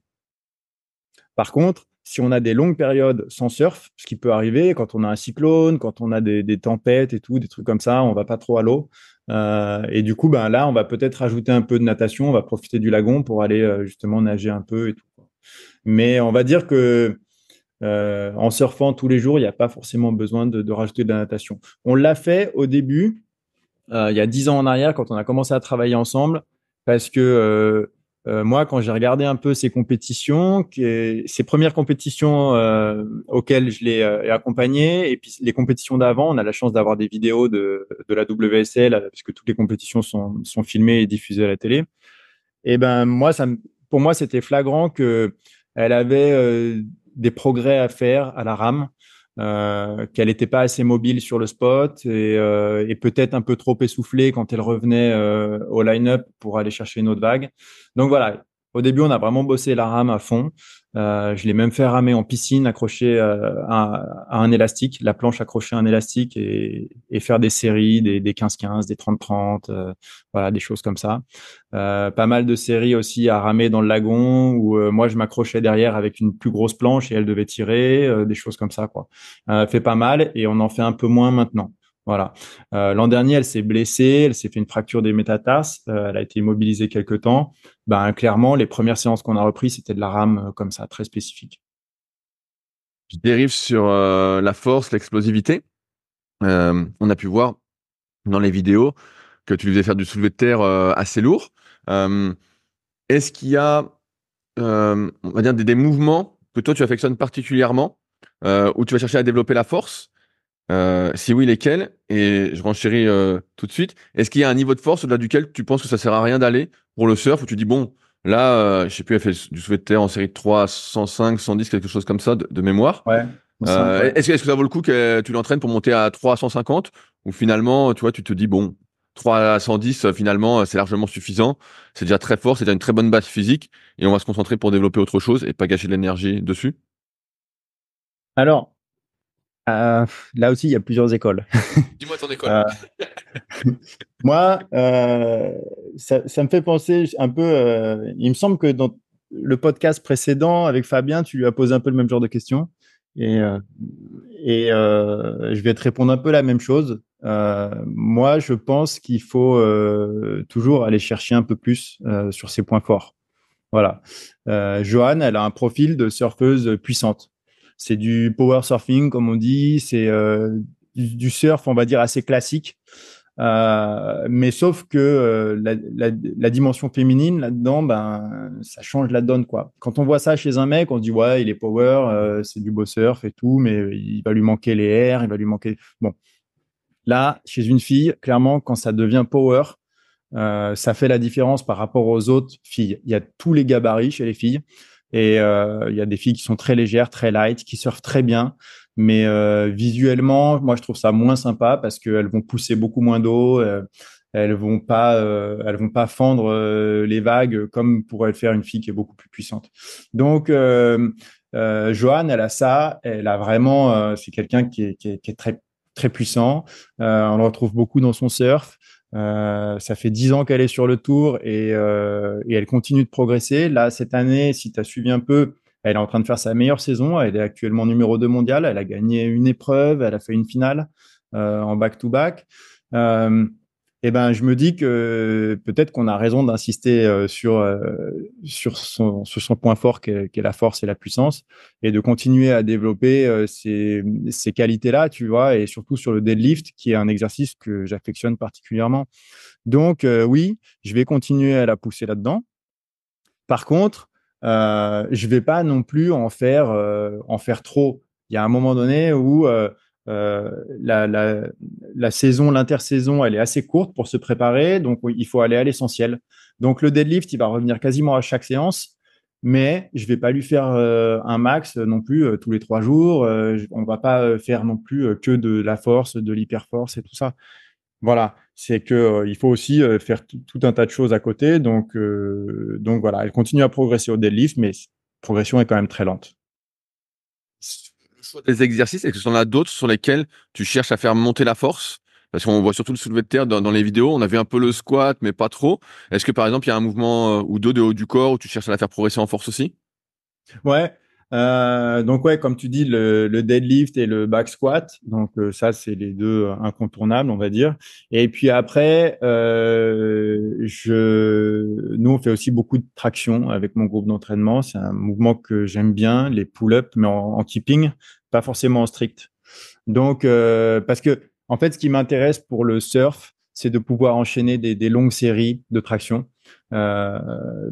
Par contre, si on a des longues périodes sans surf, ce qui peut arriver quand on a un cyclone, quand on a des, tempêtes et tout, des trucs comme ça, on va pas trop à l'eau. Euh, et du coup, ben là, on va peut-être rajouter un peu de natation, on va profiter du lagon pour aller euh, justement nager un peu et tout. Mais on va dire que euh, en surfant tous les jours, il n'y a pas forcément besoin de, de, rajouter de la natation. On l'a fait au début, il y a dix ans en arrière, quand on a commencé à travailler ensemble, parce que euh, moi, quand j'ai regardé un peu ces compétitions, ces premières compétitions euh, auxquelles je l'ai euh, accompagné, et puis les compétitions d'avant, on a la chance d'avoir des vidéos de, la WSL, puisque toutes les compétitions sont, filmées et diffusées à la télé. Et eh ben moi, pour moi, c'était flagrant qu'elle avait des progrès à faire à la rame. Euh, qu'elle n'était pas assez mobile sur le spot et, euh, et peut-être un peu trop essoufflée quand elle revenait euh, au line-up pour aller chercher une autre vague. Donc voilà, au début, on a vraiment bossé la rame à fond. Euh, je l'ai même fait ramer en piscine, accrocher euh, à, un élastique, la planche accrochée à un élastique et, faire des séries, des 15-15, des 30-30, euh, voilà, des choses comme ça. pas mal de séries aussi à ramer dans le lagon où moi je m'accrochais derrière avec une plus grosse planche et elle devait tirer, des choses comme ça quoi. fait pas mal et on en fait un peu moins maintenant. Voilà. Euh, l'an dernier, elle s'est blessée, elle s'est fait une fracture des métatarses, euh, elle a été immobilisée quelques temps. Ben, clairement, les premières séances qu'on a reprises, c'était de la rame euh, comme ça, très spécifique. Je dérive sur la force, l'explosivité. on a pu voir dans les vidéos que tu lui faisais faire du soulevé de terre assez lourd. Est-ce qu'il y a, on va dire, des, des, mouvements que toi tu affectionnes particulièrement, où tu vas chercher à développer la force euh, si oui, lesquels Et je renchéris euh, tout de suite. Est-ce qu'il y a un niveau de force au-delà duquel tu penses que ça sert à rien d'aller pour le surf ou tu dis bon, là, euh, je sais plus, elle fait du souhait de terre en série 3, 105, 110, quelque chose comme ça de, mémoire. Ouais. Euh, est-ce, que ça vaut le coup que tu l'entraînes pour monter à 3 ou finalement, tu vois, tu te dis bon, 3 à 110, finalement, c'est largement suffisant. C'est déjà très fort, c'est déjà une très bonne base physique et on va se concentrer pour développer autre chose et pas gâcher de l'énergie dessus. Alors, euh, là aussi, il y a plusieurs écoles. *laughs* Dis-moi ton école. Euh, moi, euh, ça, me fait penser un peu. il me semble que dans le podcast précédent avec Fabien, tu lui as posé un peu le même genre de questions. Et, et je vais te répondre un peu la même chose. moi, je pense qu'il faut toujours aller chercher un peu plus sur ses points forts. Voilà. Joanne, elle a un profil de surfeuse puissante. C'est du power surfing, comme on dit. C'est euh, du, surf, on va dire, assez classique. Euh, mais sauf que euh, la, dimension féminine là-dedans, ben, ça change la donne quoi. Quand on voit ça chez un mec, on se dit ouais, il est power, c'est du beau surf et tout, mais il va lui manquer les airs, il va lui manquer. Bon, là, chez une fille, clairement, quand ça devient power, ça fait la différence par rapport aux autres filles. Il y a tous les gabarits chez les filles. Et euh, il y a des filles qui sont très légères, très light, qui surfent très bien. Mais euh, visuellement, moi, je trouve ça moins sympa parce qu'elles vont pousser beaucoup moins d'eau euh, elles vont pas elles vont pas fendre les vagues comme pourrait le faire une fille qui est beaucoup plus puissante. Donc euh, Joanne, elle a ça, elle a vraiment c'est quelqu'un qui est, qui est très très puissant. on le retrouve beaucoup dans son surf. Euh, ça fait dix ans qu'elle est sur le tour et, euh, elle continue de progresser. Là, cette année, si tu as suivi un peu, elle est en train de faire sa meilleure saison. Elle est actuellement numéro 2 mondial. Elle a gagné une épreuve. Elle a fait une finale euh, en back-to-back. back to back eh ben, je me dis que peut-être qu'on a raison d'insister euh, sur, euh, sur, son, son point fort qui est, la force et la puissance et de continuer à développer euh, ces, ces qualités-là, tu vois, et surtout sur le deadlift qui est un exercice que j'affectionne particulièrement. Donc, oui, je vais continuer à la pousser là-dedans. Par contre, euh, je vais pas non plus en faire, en faire trop. Il y a un moment donné où euh, la, saison, l'intersaison, elle est assez courte pour se préparer, donc il faut aller à l'essentiel. Donc le deadlift, il va revenir quasiment à chaque séance, mais je vais pas lui faire euh, un max non plus euh, tous les trois jours. on va pas faire non plus que de la force, de l'hyperforce et tout ça. Voilà, c'est que il faut aussi faire tout un tas de choses à côté. Donc, donc voilà, elle continue à progresser au deadlift, mais progression est quand même très lente. Les exercices Est-ce que tu en as d'autres sur lesquels tu cherches à faire monter la force parce qu'on voit surtout le soulevé de terre dans, les vidéos. On a vu un peu le squat, mais pas trop. Est-ce que par exemple, il y a un mouvement euh, ou deux de haut du corps où tu cherches à la faire progresser en force aussi Ouais, euh, donc ouais, comme tu dis, le, deadlift et le back squat. Donc euh, ça, c'est les deux incontournables, on va dire. Et puis après, euh, je, nous on fait aussi beaucoup de traction avec mon groupe d'entraînement. C'est un mouvement que j'aime bien, les pull-ups, mais en, keeping, pas forcément en strict. Donc parce que en fait, ce qui m'intéresse pour le surf, c'est de pouvoir enchaîner des longues séries de traction. Euh,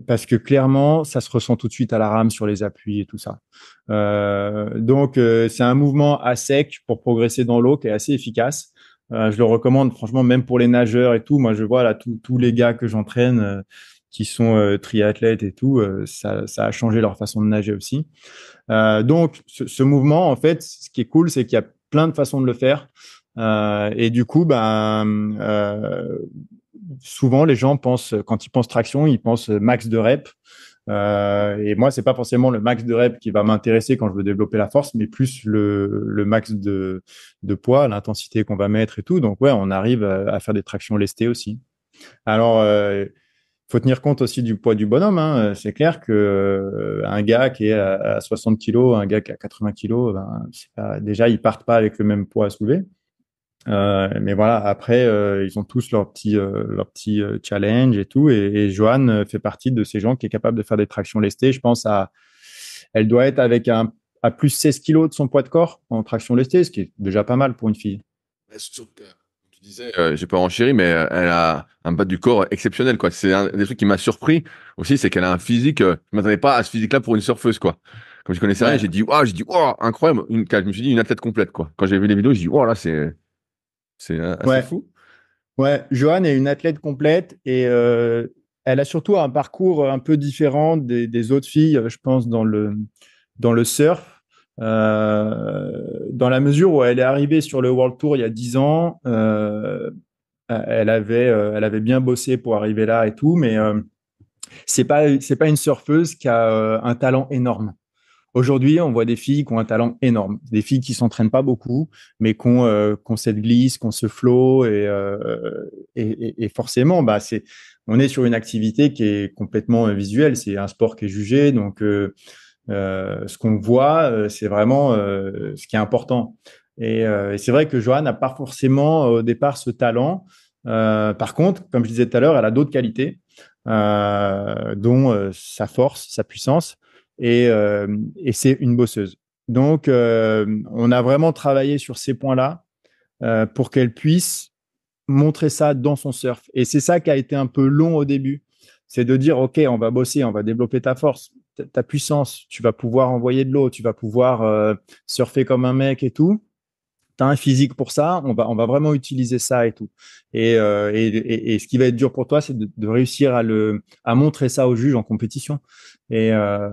parce que clairement, ça se ressent tout de suite à la rame sur les appuis et tout ça. Euh, donc, euh, c'est un mouvement à sec pour progresser dans l'eau qui est assez efficace. je le recommande franchement, même pour les nageurs et tout. Moi, je vois là tous les gars que j'entraîne qui sont triathlètes et tout, ça, a changé leur façon de nager aussi. donc, ce, ce, mouvement, en fait, ce qui est cool, c'est qu'il y a plein de façons de le faire. et du coup, ben souvent les gens pensent, quand ils pensent traction, ils pensent max de rep. Euh, et moi, c'est pas forcément le max de rep qui va m'intéresser quand je veux développer la force, mais plus le, max de, poids, l'intensité qu'on va mettre et tout. Donc ouais, on arrive à, faire des tractions lestées aussi. Alors, euh, faut tenir compte aussi du poids du bonhomme. Hein. C'est clair que euh, un gars qui est à, 60 kg, un gars qui est à 80 kg, déjà ils partent pas avec le même poids à soulever. Euh, mais voilà, après, euh, ils ont tous leur petit, euh, leur petit challenge et tout. Et, Joanne fait partie de ces gens qui est capable de faire des tractions lestées. Je pense à, elle doit être avec un, à plus 16 kilos de son poids de corps en traction lestée, ce qui est déjà pas mal pour une fille. tu disais, j'ai pas renchéri, mais elle a un bas du corps exceptionnel, quoi. C'est un des trucs qui m'a surpris aussi, c'est qu'elle a un physique, je m'attendais pas à ce physique-là pour une surfeuse, quoi comme je connaissais rien, j'ai dit waouh, j'ai dit incroyable, une, je me suis dit une athlète complète quoi. Quand j'ai vu les vidéos, j'ai dit oh là c'est c'est euh, assez fou. Ouais, est une athlète complète et euh, elle a surtout un parcours un peu différent des, autres filles, euh, je pense, dans le, dans le surf. dans la mesure où elle est arrivée sur le World Tour il y a 10 ans, elle, avait, elle avait bien bossé pour arriver là et tout, mais c'est pas c'est pas une surfeuse qui a un talent énorme. Aujourd'hui, on voit des filles qui ont un talent énorme, des filles qui s'entraînent pas beaucoup, mais qui ont, euh, cette glisse, qui se ce euh, et, et, et, forcément, bah, c'est, on est sur une activité qui est complètement visuelle. C'est un sport qui est jugé, donc euh, euh ce qu'on voit, c'est vraiment ce qui est important. Et, et c'est vrai que Joanne n'a pas forcément au départ ce talent. par contre, comme je disais tout à l'heure, elle a d'autres qualités, dont sa force, sa puissance. Euh, et, c'est une bosseuse. Donc, euh, on a vraiment travaillé sur ces points-là euh, pour qu'elle puisse montrer ça dans son surf. Et c'est ça qui a été un peu long au début. C'est de dire, OK, on va bosser, on va développer ta force, ta puissance, tu vas pouvoir envoyer de l'eau, tu vas pouvoir surfer comme un mec et tout. T'as un physique pour ça, on va, vraiment utiliser ça et tout. Euh, et, ce qui va être dur pour toi, c'est de, réussir à, le, montrer ça au juge en compétition. Et, euh,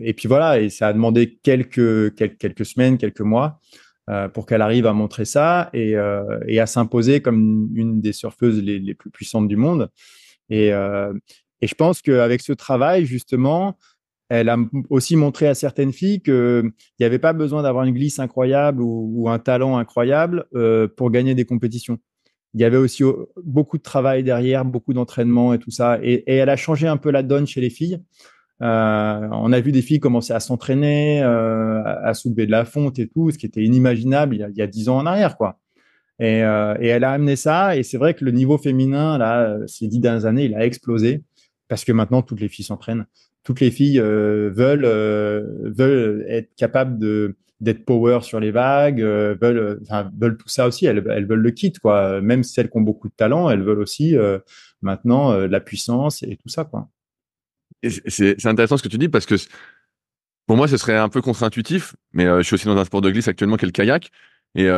et puis voilà, et ça a demandé quelques, quelques, semaines, quelques mois euh, pour qu'elle arrive à montrer ça et, à s'imposer comme une des surfeuses les, plus puissantes du monde. et je pense qu'avec ce travail, justement, elle a aussi montré à certaines filles qu'il n'y avait pas besoin d'avoir une glisse incroyable ou, un talent incroyable euh, pour gagner des compétitions. Il y avait aussi oh, beaucoup de travail derrière, beaucoup d'entraînement et tout ça. Et, elle a changé un peu la donne chez les filles. Euh, on a vu des filles commencer à s'entraîner, euh, à soulever de la fonte et tout, ce qui était inimaginable il y a dix ans en arrière, quoi. Et, et, elle a amené ça. Et c'est vrai que le niveau féminin, là, ces dix dernières années, il a explosé parce que maintenant toutes les filles s'entraînent toutes les filles euh, veulent euh, veulent être capables de d'être power sur les vagues, euh, veulent, veulent tout ça aussi. Elles, elles veulent le kit, quoi. Même celles qui ont beaucoup de talent, elles veulent aussi maintenant la puissance et tout ça, quoi. C'est intéressant ce que tu dis parce que pour moi, ce serait un peu contre-intuitif, mais je suis aussi dans un sport de glisse actuellement qui est le kayak. Et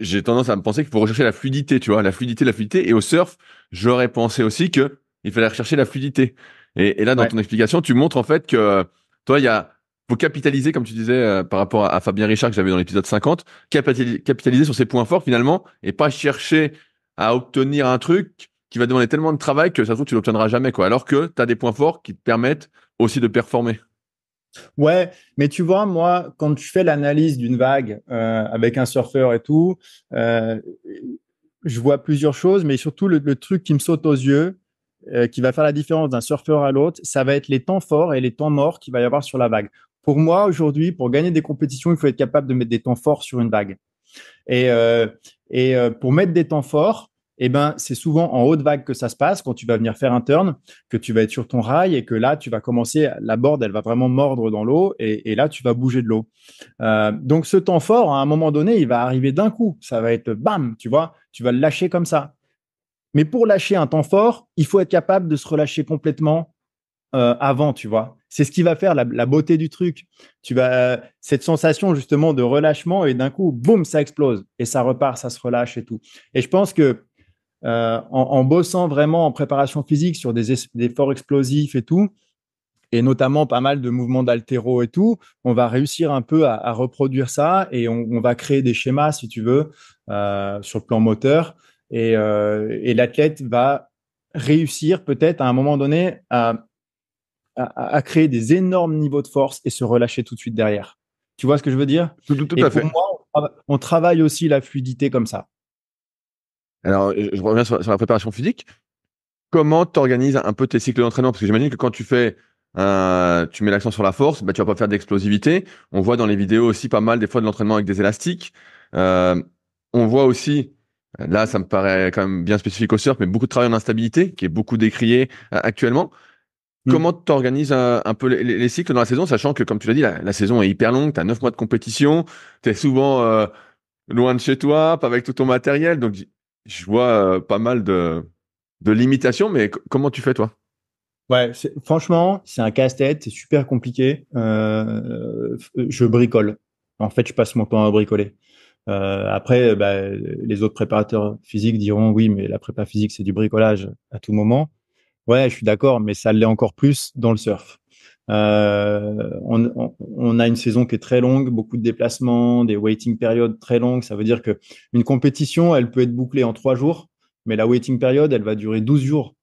j'ai tendance à me penser qu'il faut rechercher la fluidité, tu vois, la fluidité, la fluidité. Et au surf, j'aurais pensé aussi que il fallait rechercher la fluidité. Et, là, dans ton explication, tu montres en fait que toi, il y a faut capitaliser, comme tu disais euh, par rapport à, Fabien Richard que j'avais dans l'épisode 50, capitaliser, sur ses points forts finalement et pas chercher à obtenir un truc qui va demander tellement de travail que ça se trouve tu l'obtiendras jamais quoi. Alors que tu as des points forts qui te permettent aussi de performer. Ouais, mais tu vois, moi, quand je fais l'analyse d'une vague euh, avec un surfeur et tout, euh, je vois plusieurs choses, mais surtout le truc qui me saute aux yeux, euh, qui va faire la différence d'un surfeur à l'autre, ça va être les temps forts et les temps morts qu'il va y avoir sur la vague. Pour moi, aujourd'hui, pour gagner des compétitions, il faut être capable de mettre des temps forts sur une vague. Et, euh, et euh, pour mettre des temps forts, eh ben, c'est souvent en haute vague que ça se passe, quand tu vas venir faire un turn, que tu vas être sur ton rail et que là, tu vas commencer, la board, elle va vraiment mordre dans l'eau et, là, tu vas bouger de l'eau. donc, ce temps fort, à un moment donné, il va arriver d'un coup. Ça va être bam, tu vois, tu vas le lâcher comme ça. Mais pour lâcher un temps fort, il faut être capable de se relâcher complètement euh, avant, tu vois. C'est ce qui va faire la, beauté du truc. Tu vas cette sensation justement de relâchement et d'un coup, boum, ça explose et ça repart, ça se relâche et tout. Et je pense que euh, en, bossant vraiment en préparation physique sur des, efforts explosifs et tout, et notamment pas mal de mouvements d'altéro et tout, on va réussir un peu à, reproduire ça et on, va créer des schémas, si tu veux, euh, sur le plan moteur euh, et, l'athlète va réussir peut-être à un moment donné à, créer des énormes niveaux de force et se relâcher tout de suite derrière. Tu vois ce que je veux dire Tout, à fait. et à pour Moi, on, travaille aussi la fluidité comme ça. Alors, je reviens sur, la préparation physique. Comment tu organises un peu tes cycles d'entraînement Parce que j'imagine que quand tu fais tu mets l'accent sur la force, bah, tu vas pas faire d'explosivité. On voit dans les vidéos aussi pas mal des fois de l'entraînement avec des élastiques. Euh, on voit aussi Là, ça me paraît quand même bien spécifique au surf, mais beaucoup de travail en instabilité, qui est beaucoup décrié euh, actuellement. Mm. Comment tu organises euh, un, peu les, cycles dans la saison, sachant que, comme tu l'as dit, la, saison est hyper longue, tu as 9 mois de compétition, tu es souvent euh, loin de chez toi, pas avec tout ton matériel. Donc, je vois pas mal de, limitations, mais comment tu fais, toi Ouais, franchement, c'est un casse-tête, c'est super compliqué. je bricole. En fait, je passe mon temps à bricoler. Euh, après, euh, bah, les autres préparateurs physiques diront oui, mais la prépa physique, c'est du bricolage à tout moment. Ouais, je suis d'accord, mais ça l'est encore plus dans le surf. Euh, on, a une saison qui est très longue, beaucoup de déplacements, des waiting périodes très longues. Ça veut dire que une compétition, elle peut être bouclée en trois jours, mais la waiting période, elle va durer 12 jours.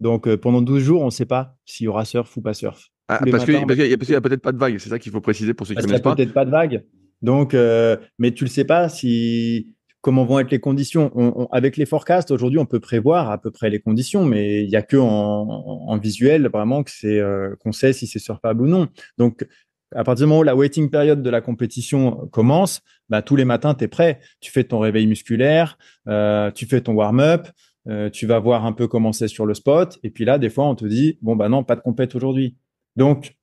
Donc pendant 12 jours, on ne sait pas s'il y aura surf ou pas surf. Ah, parce qu'il n'y a, peut-être pas de vague, c'est ça qu'il faut préciser pour ceux qui ne connaissent pas. a peut-être pas de vague. Donc, euh, mais tu le sais pas si comment vont être les conditions. avec les forecasts, aujourd'hui, on peut prévoir à peu près les conditions, mais il y a que en, visuel vraiment que c'est euh, qu'on sait si c'est surfable ou non. Donc, à partir du moment où la waiting période de la compétition commence, bah, tous les matins, tu es prêt. Tu fais ton réveil musculaire, euh, tu fais ton warm-up, tu vas voir un peu comment c'est sur le spot. Et puis là, des fois, on te dit, bon, bah non, pas de compète aujourd'hui. Donc,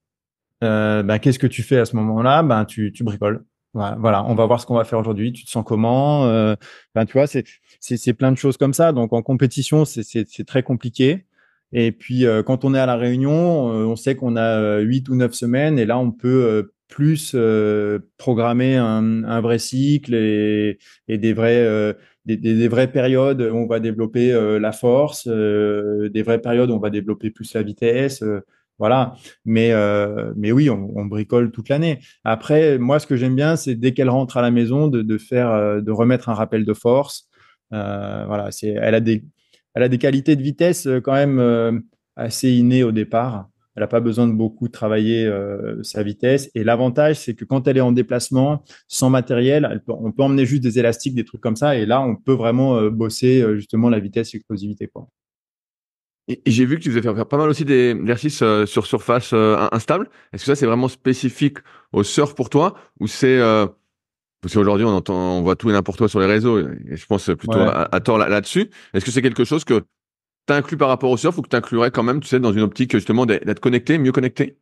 bah, qu'est-ce que tu fais à ce moment-là bah, tu bricoles. Voilà, on va voir ce qu'on va faire aujourd'hui. Tu te sens comment euh, tu vois, c'est c'est plein de choses comme ça. Donc en compétition, c'est très compliqué. Et puis euh, quand on est à la réunion, euh, on sait qu'on a huit ou neuf semaines, et là on peut plus programmer un, vrai cycle et, des vrais des, vraies périodes où on va développer la force, des vraies périodes où on va développer plus la vitesse. Voilà. Mais, euh, mais oui, on, bricole toute l'année. Après, moi, ce que j'aime bien, c'est dès qu'elle rentre à la maison, de, faire, euh, de remettre un rappel de force. Euh, voilà, c'est, elle a des, a des qualités de vitesse quand même assez innées au départ. Elle n'a pas besoin de beaucoup travailler sa vitesse. Et l'avantage, c'est que quand elle est en déplacement, sans matériel, on peut emmener juste des élastiques, des trucs comme ça. Et là, on peut vraiment bosser justement la vitesse et l'explosivité, j'ai vu que tu faisais faire, pas mal aussi des exercices euh, sur surface euh, instable. Est-ce que ça, c'est vraiment spécifique au surf pour toi ou c'est euh, parce on entend, on voit tout et n'importe quoi sur les réseaux et je pense euh, plutôt à, tort là-dessus. Là dessus est ce que c'est quelque chose que tu inclus par rapport au surf ou que tu inclurais quand même, tu sais, dans une optique justement d'être connecté, mieux connecté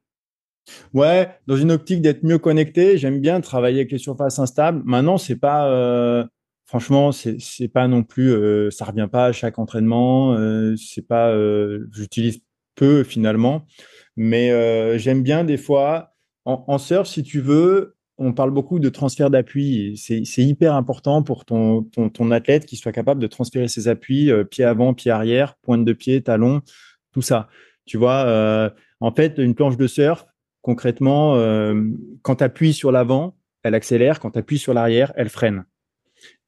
Ouais, dans une optique d'être mieux connecté, j'aime bien travailler avec les surfaces instables. Maintenant, c'est pas franchement, c'est pas non plus, euh, ça revient pas à chaque entraînement. Euh, c'est pas, euh, j'utilise peu finalement, mais j'aime bien des fois en, surf, si tu veux. On parle beaucoup de transfert d'appui. C'est hyper important pour ton, athlète qui soit capable de transférer ses appuis pied avant, pied arrière, pointe de pied, talon, tout ça. Tu vois, en fait, une planche de surf, concrètement, quand tu appuies sur l'avant, elle accélère. Quand tu appuies sur l'arrière, elle freine.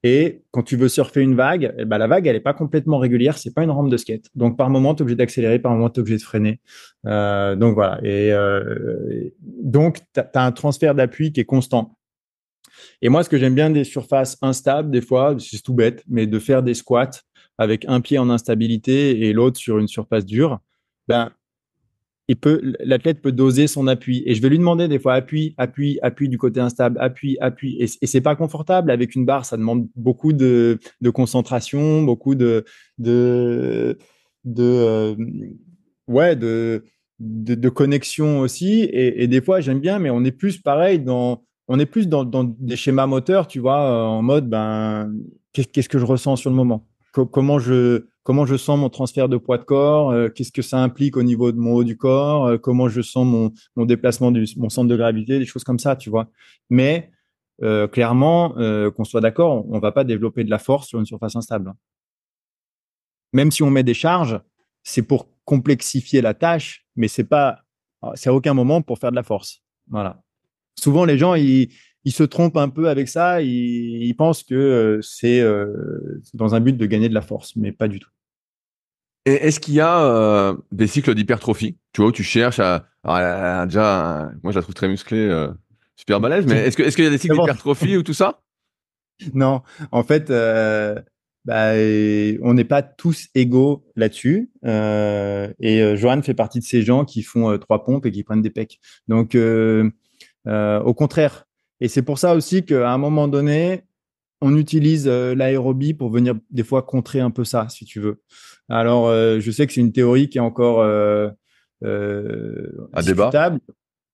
Et quand tu veux surfer une vague, eh ben, la vague, elle n'est pas complètement régulière, c'est pas une rampe de skate. Donc par moment, tu es obligé d'accélérer, par moment, tu es obligé de freiner. Euh, donc voilà. Et, euh, donc, tu as, un transfert d'appui qui est constant. Et moi, ce que j'aime bien des surfaces instables, des fois, c'est tout bête, mais de faire des squats avec un pied en instabilité et l'autre sur une surface dure, ben, peut, l'athlète peut doser son appui. Et je vais lui demander des fois appui, appui, appui du côté instable, appui, appui. Et, ce c'est pas confortable avec une barre. Ça demande beaucoup de, concentration, beaucoup de, de, euh, ouais, de, de, connexion aussi. Et, des fois, j'aime bien, mais on est plus pareil dans, on est plus dans, des schémas moteurs, tu vois, en mode, ben, qu'est-ce que je ressens sur le moment? Comment je, comment je sens mon transfert de poids de corps, euh, qu'est-ce que ça implique au niveau de mon haut du corps, euh, comment je sens mon, déplacement du mon centre de gravité, des choses comme ça, tu vois. Mais euh, clairement, qu'on soit d'accord, on, ne va pas développer de la force sur une surface instable. Même si on met des charges, c'est pour complexifier la tâche, mais c'est pas, ah, c'est à aucun moment pour faire de la force. Voilà. Souvent, les gens ils, se trompent un peu avec ça. ils pensent que c'est dans un but de gagner de la force, mais pas du tout. Est-ce qu'il y a euh, des cycles d'hypertrophie Tu vois, tu cherches à, déjà, moi je la trouve très musclée, euh, super balèze, mais est-ce qu'il y a des cycles d'hypertrophie ou tout ça Non, en fait, euh, bah, on n'est pas tous égaux là-dessus. et Johan fait partie de ces gens qui font trois pompes et qui prennent des pecs. Donc, au contraire. Et c'est pour ça aussi qu'à un moment donné, on utilise euh, l'aérobie pour venir des fois contrer un peu ça, si tu veux. Alors, euh, je sais que c'est une théorie qui est encore euh, à euh, débat.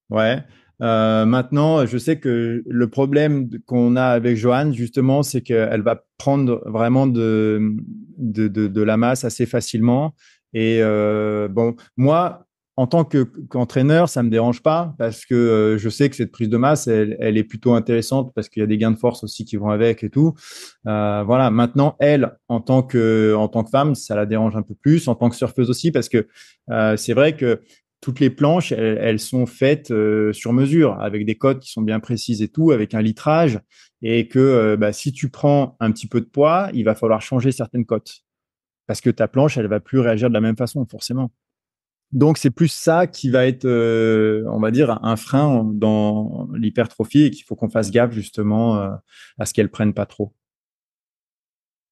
Ouais. maintenant, je sais que le problème qu'on a avec Joanne, justement, c'est qu'elle va prendre vraiment de de, la masse assez facilement. Et bon, moi, en tant que qu'entraîneur, ça me dérange pas parce que euh, je sais que cette prise de masse, elle, est plutôt intéressante parce qu'il y a des gains de force aussi qui vont avec et tout. Euh, voilà. Maintenant, elle, en tant que en tant que femme, ça la dérange un peu plus. En tant que surfeuse aussi, parce que euh, c'est vrai que toutes les planches, elles, sont faites sur mesure avec des cotes qui sont bien précises et tout, avec un litrage et que bah, si tu prends un petit peu de poids, il va falloir changer certaines cotes parce que ta planche, elle va plus réagir de la même façon forcément. Donc c'est plus ça qui va être, euh, on va dire, un frein dans l'hypertrophie et qu'il faut qu'on fasse gaffe justement euh, à ce qu'elle prenne pas trop.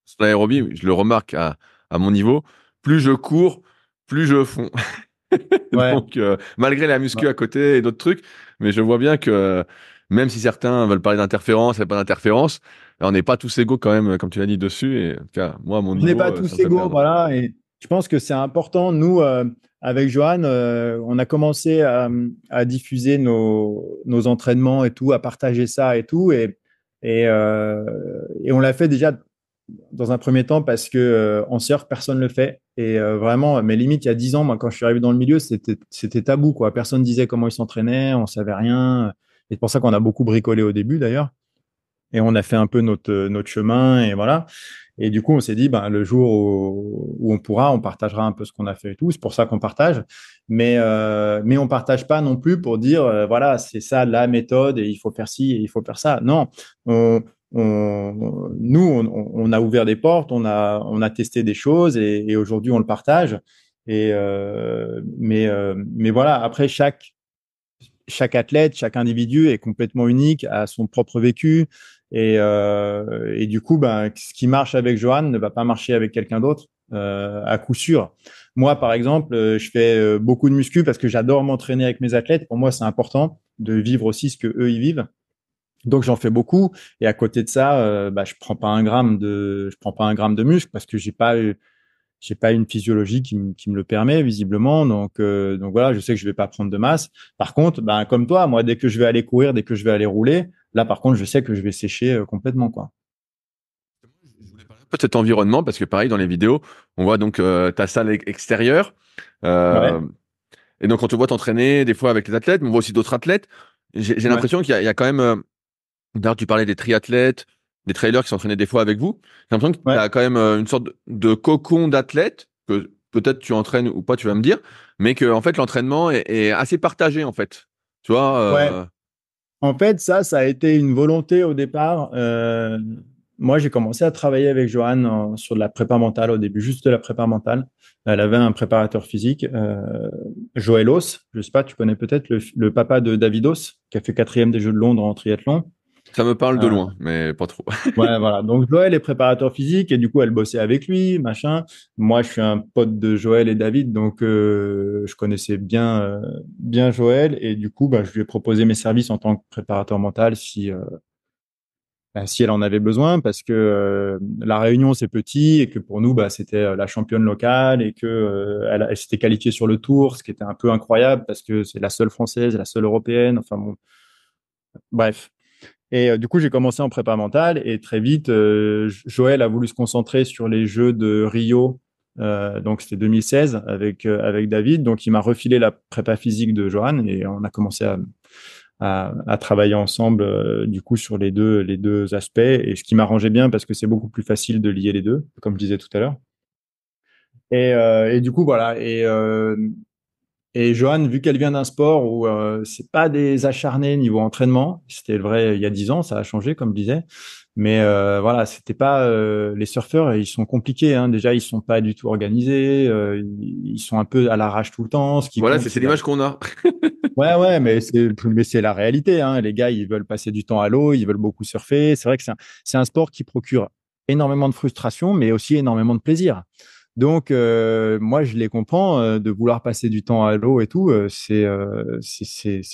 Sur l'aérobie, je le remarque à, mon niveau, plus je cours, plus je fonds. *laughs* Donc euh, malgré la muscu à côté et d'autres trucs, mais je vois bien que même si certains veulent parler d'interférence, a pas d'interférence, on n'est pas tous égaux quand même, comme tu l'as dit dessus. Et en tout cas, moi, mon on niveau, on n'est pas tous égaux, voilà. Et je pense que c'est important. Nous, euh, avec Johan, euh, on a commencé à, diffuser nos, entraînements et tout, à partager ça et tout. Et, et, euh, on l'a fait déjà dans un premier temps parce que en surf, personne ne le fait. Et vraiment, mais limite, il y a dix ans, moi, quand je suis arrivé dans le milieu, c'était tabou. Quoi. Personne disait comment ils s'entraînaient, on savait rien. Et c'est pour ça qu'on a beaucoup bricolé au début, d'ailleurs et on a fait un peu notre, euh, notre chemin et voilà. Et du coup, on s'est dit, ben, le jour où, on pourra, on partagera un peu ce qu'on a fait et tout. C'est pour ça qu'on partage. Mais, on euh, mais on partage pas non plus pour dire, euh, voilà, c'est ça la méthode et il faut faire ci et il faut faire ça. Non, on, nous, on, a ouvert des portes, on a, on a testé des choses et, aujourd'hui, on le partage. Et, mais, mais voilà, après, chaque, chaque athlète, chaque individu est complètement unique, a son propre vécu, et, euh, et, du coup, ben, ce qui marche avec Johan ne va pas marcher avec quelqu'un d'autre euh, à coup sûr. Moi, par exemple, euh, je fais euh, beaucoup de muscu parce que j'adore m'entraîner avec mes athlètes. Pour moi, c'est important de vivre aussi ce que eux ils vivent. Donc j'en fais beaucoup et à côté de ça, euh, ben, je prends pas un gramme de, je prends pas un gramme de muscle parce que j'ai pas, j'ai pas une physiologie qui, qui, me le permet visiblement. Donc donc voilà, je sais que je vais pas prendre de masse. Par contre, ben comme toi, moi dès que je vais aller courir, dès que je vais aller rouler, Là, par contre, je sais que je vais sécher euh, complètement, quoi. peut de cet environnement, parce que pareil, dans les vidéos, on voit donc euh, ta salle extérieure. Euh, et donc, on te voit t'entraîner des fois avec les athlètes, mais on voit aussi d'autres athlètes. J'ai l'impression qu'il y, a quand même. D'ailleurs, tu parlais des triathlètes, des trailers qui s'entraînaient des fois avec vous. J'ai l'impression qu'il y a quand même une sorte de cocon d'athlètes que peut-être tu entraînes ou pas, tu vas me dire, mais que en fait l'entraînement est, assez partagé en fait. Tu vois. En fait, ça, ça a été une volonté au départ. Euh, moi, j'ai commencé à travailler avec Joanne sur de la prépa mentale au début, juste de la prépa mentale. Elle avait un préparateur physique, euh, Joël Os. Je sais pas, tu connais peut-être le, papa de davidos qui a fait quatrième des Jeux de Londres en triathlon. Ça me parle de euh. loin, mais pas trop. *laughs* voilà. Donc Joël est préparateur physique et du coup elle bossait avec lui, machin. Moi, je suis un pote de Joël et David, donc euh, je connaissais bien euh, bien Joël et du coup, bah, je lui ai proposé mes services en tant que préparateur mental si bah, si elle en avait besoin, parce que la Réunion c'est petit et que pour nous, bah, c'était la championne locale et que elle, elle s'était qualifiée sur le Tour, ce qui était un peu incroyable parce que c'est la seule française, la seule européenne. Enfin bon, bref. Et euh, du coup, j'ai commencé en prépa mentale et très vite, euh, Joël a voulu se concentrer sur les Jeux de Rio. Euh, donc c'était 2016 avec avec David. Donc il m'a refilé la prépa physique de Johan et on a commencé à, à, travailler ensemble du coup sur les deux les deux aspects et ce qui m'arrangeait bien parce que c'est beaucoup plus facile de lier les deux comme je disais tout à l'heure. Et, et du coup voilà et et Johan, vu qu'elle vient d'un sport où euh, c'est pas des acharnés niveau entraînement, c'était vrai il y a dix ans, ça a changé comme je disais, mais euh, voilà, c'était pas euh, les surfeurs, ils sont compliqués. Hein. Déjà, ils sont pas du tout organisés, euh, ils sont un peu à l'arrache tout le temps. Ce qui voilà, c'est l'image qu'on a. *laughs* ouais, ouais, mais c'est mais c'est la réalité. Hein. Les gars, ils veulent passer du temps à l'eau, ils veulent beaucoup surfer. C'est vrai que c'est un, un sport qui procure énormément de frustration, mais aussi énormément de plaisir. Donc, euh, moi, je les comprends euh, de vouloir passer du temps à l'eau et tout. Euh, c'est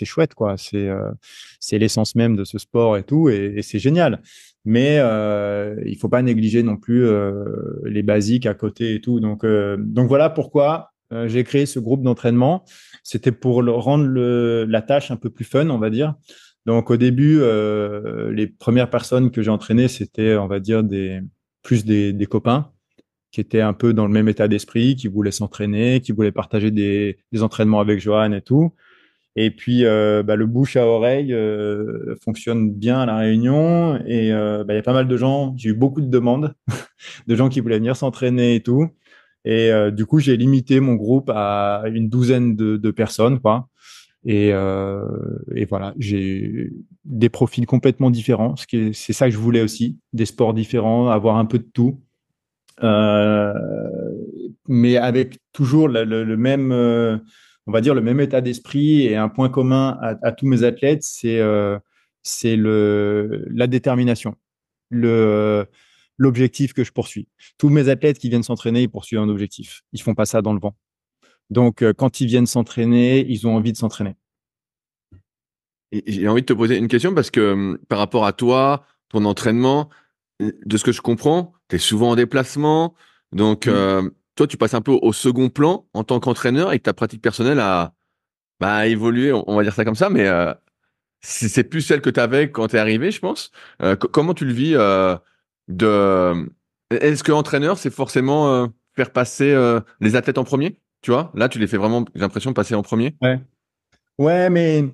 chouette, quoi. C'est l'essence même de ce sport et tout, et, c'est génial. Mais il faut pas négliger non plus les basiques à côté et tout. Donc, donc voilà pourquoi j'ai créé ce groupe d'entraînement. C'était pour rendre la tâche un peu plus fun, on va dire. Donc, au début, les premières personnes que j'ai entraînées, c'était, on va dire, des plus des copains qui étaient un peu dans le même état d'esprit, qui voulaient s'entraîner, qui voulaient partager des, entraînements avec Johan et tout. Et puis, euh, bah, le bouche à oreille euh, fonctionne bien à la Réunion. Et euh, bah, il y a pas mal de gens, j'ai eu beaucoup de demandes *laughs* de gens qui voulaient venir s'entraîner et tout. Et du coup, j'ai limité mon groupe à une douzaine de, personnes, quoi. Et, voilà, j'ai des profils complètement différents. C'est ça que je voulais aussi, des sports différents, avoir un peu de tout. Euh, mais avec toujours le, même, euh, on va dire le même état d'esprit et un point commun à, tous mes athlètes, c'est euh, c'est le la détermination, le l'objectif que je poursuis. Tous mes athlètes qui viennent s'entraîner, ils poursuivent un objectif. Ils font pas ça dans le vent. Donc quand ils viennent s'entraîner, ils ont envie de s'entraîner. J'ai envie de te poser une question parce que hum, par rapport à toi, ton entraînement, de ce que je comprends, tu es souvent en déplacement. Donc, mm. euh, toi, tu passes un peu au second plan en tant qu'entraîneur et ta pratique personnelle a bah, évolué, on, va dire ça comme ça, mais euh, c'est plus celle que tu avais quand tu es arrivé, je pense. Euh, comment tu le vis euh, de... Est-ce que entraîneur, c'est forcément faire passer les athlètes en premier Tu vois, là, tu les fais vraiment, j'ai l'impression, passer en premier. Ouais, ouais mais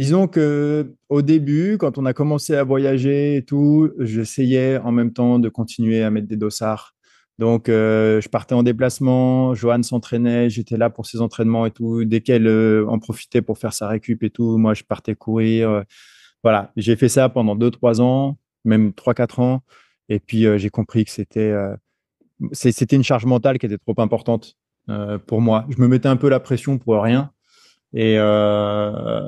Disons que au début, quand on a commencé à voyager et tout, j'essayais en même temps de continuer à mettre des dossards. Donc, euh, je partais en déplacement, Johan s'entraînait, j'étais là pour ses entraînements et tout. Dès qu'elle euh, en profitait pour faire sa récup et tout, moi, je partais courir. voilà, j'ai fait ça pendant 2-3 ans, même 3-4 ans. Et puis, euh, j'ai compris que c'était c'était une charge mentale qui était trop importante pour moi. Je me mettais un peu la pression pour rien. Et, euh,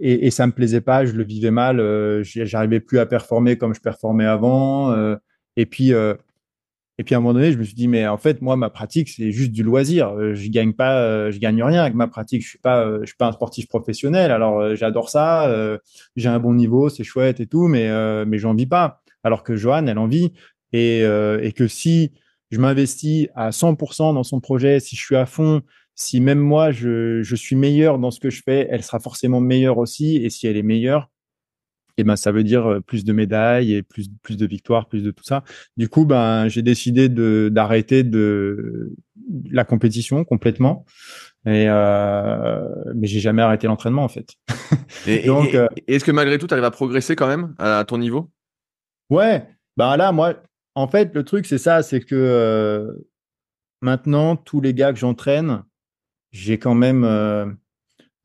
et, ça me plaisait pas, je le vivais mal, euh, j'arrivais plus à performer comme je performais avant. Euh, et puis euh, et puis à un moment donné, je me suis dit mais en fait moi ma pratique c'est juste du loisir, je gagne pas, je gagne rien avec ma pratique, je suis pas, je suis pas un sportif professionnel. Alors j'adore ça, j'ai un bon niveau, c'est chouette et tout, mais mais j'en vis pas. Alors que Joanne, elle en vit et et que si je m'investis à 100% dans son projet, si je suis à fond, si même moi, je, suis meilleur dans ce que je fais, elle sera forcément meilleure aussi. Et si elle est meilleure, eh ben, ça veut dire euh, plus de médailles et plus, plus de victoires, plus de tout ça. Du coup, ben, j'ai décidé d'arrêter de, la compétition complètement. Et je euh, mais j'ai jamais arrêté l'entraînement en fait. et, *laughs* euh, est-ce que malgré tout, tu arrives à progresser quand même à ton niveau Ouais. Ben là, moi, en fait, le truc c'est ça, c'est que maintenant tous les gars que j'entraîne, j'ai quand même euh,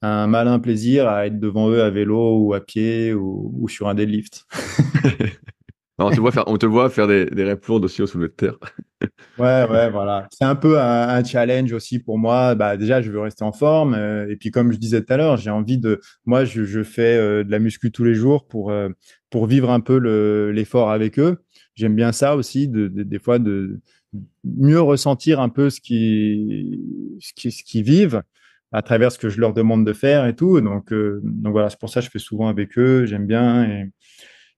un malin plaisir à être devant eux à vélo ou à pied ou, sur un deadlift. *laughs* on, te voit faire, on te voit faire des, des reps lourdes aussi au soulevé de terre. *laughs* ouais, ouais, voilà. C'est un peu un, challenge aussi pour moi. Bah, déjà, je veux rester en forme. Euh, et puis, comme je disais tout à l'heure, j'ai envie de. Moi, je, fais euh, de la muscu tous les jours pour, pour vivre un peu l'effort avec eux. J'aime bien ça aussi, de, des fois, de, mieux ressentir un peu ce qu'ils qui, ce vivent à travers ce que je leur demande de faire et tout. Donc, euh, donc voilà, c'est pour ça que je fais souvent avec eux, j'aime bien. Et,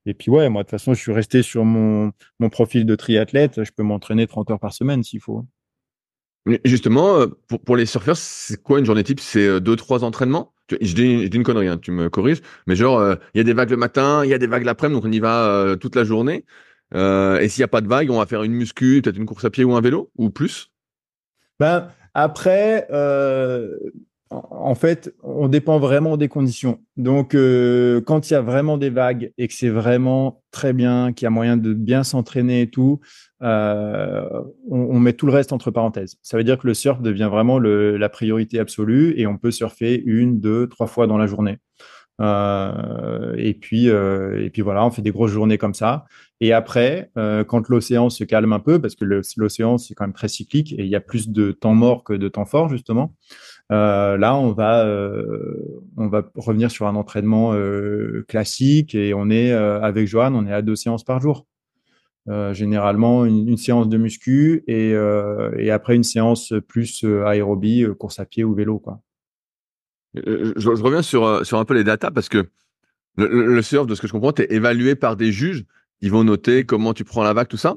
et puis ouais, moi, de toute façon, je suis resté sur mon, profil de triathlète, je peux m'entraîner 30 heures par semaine s'il faut. Justement, euh, pour, les surfeurs, c'est quoi une journée type C'est euh, deux, trois entraînements je dis, une connerie, hein, tu me corriges, mais genre, il y a des vagues le matin, il y a des vagues l'après-midi, donc on y va toute la journée. Euh, et s'il n'y a pas de vagues, on va faire une muscu, peut-être une course à pied ou un vélo ou plus ben, Après, euh, en fait, on dépend vraiment des conditions. Donc, euh, quand il y a vraiment des vagues et que c'est vraiment très bien, qu'il y a moyen de bien s'entraîner et tout, on, met tout le reste entre parenthèses. Ça veut dire que le surf devient vraiment la priorité absolue et on peut surfer une, deux, trois fois dans la journée. Euh, et puis, euh, et puis voilà, on fait des grosses journées comme ça. Et après, euh, quand l'océan se calme un peu, parce que l'océan c'est quand même très cyclique et il y a plus de temps mort que de temps fort justement. là, on va, on va revenir sur un entraînement classique et on est avec Joanne, on est à deux séances par jour. généralement une, séance de muscu et, et après une séance plus aérobie, course à pied ou vélo quoi. Euh, je, reviens sur, euh, sur un peu les datas parce que le, surf, de ce que je comprends, tu es évalué par des juges. Ils vont noter comment tu prends la vague, tout ça.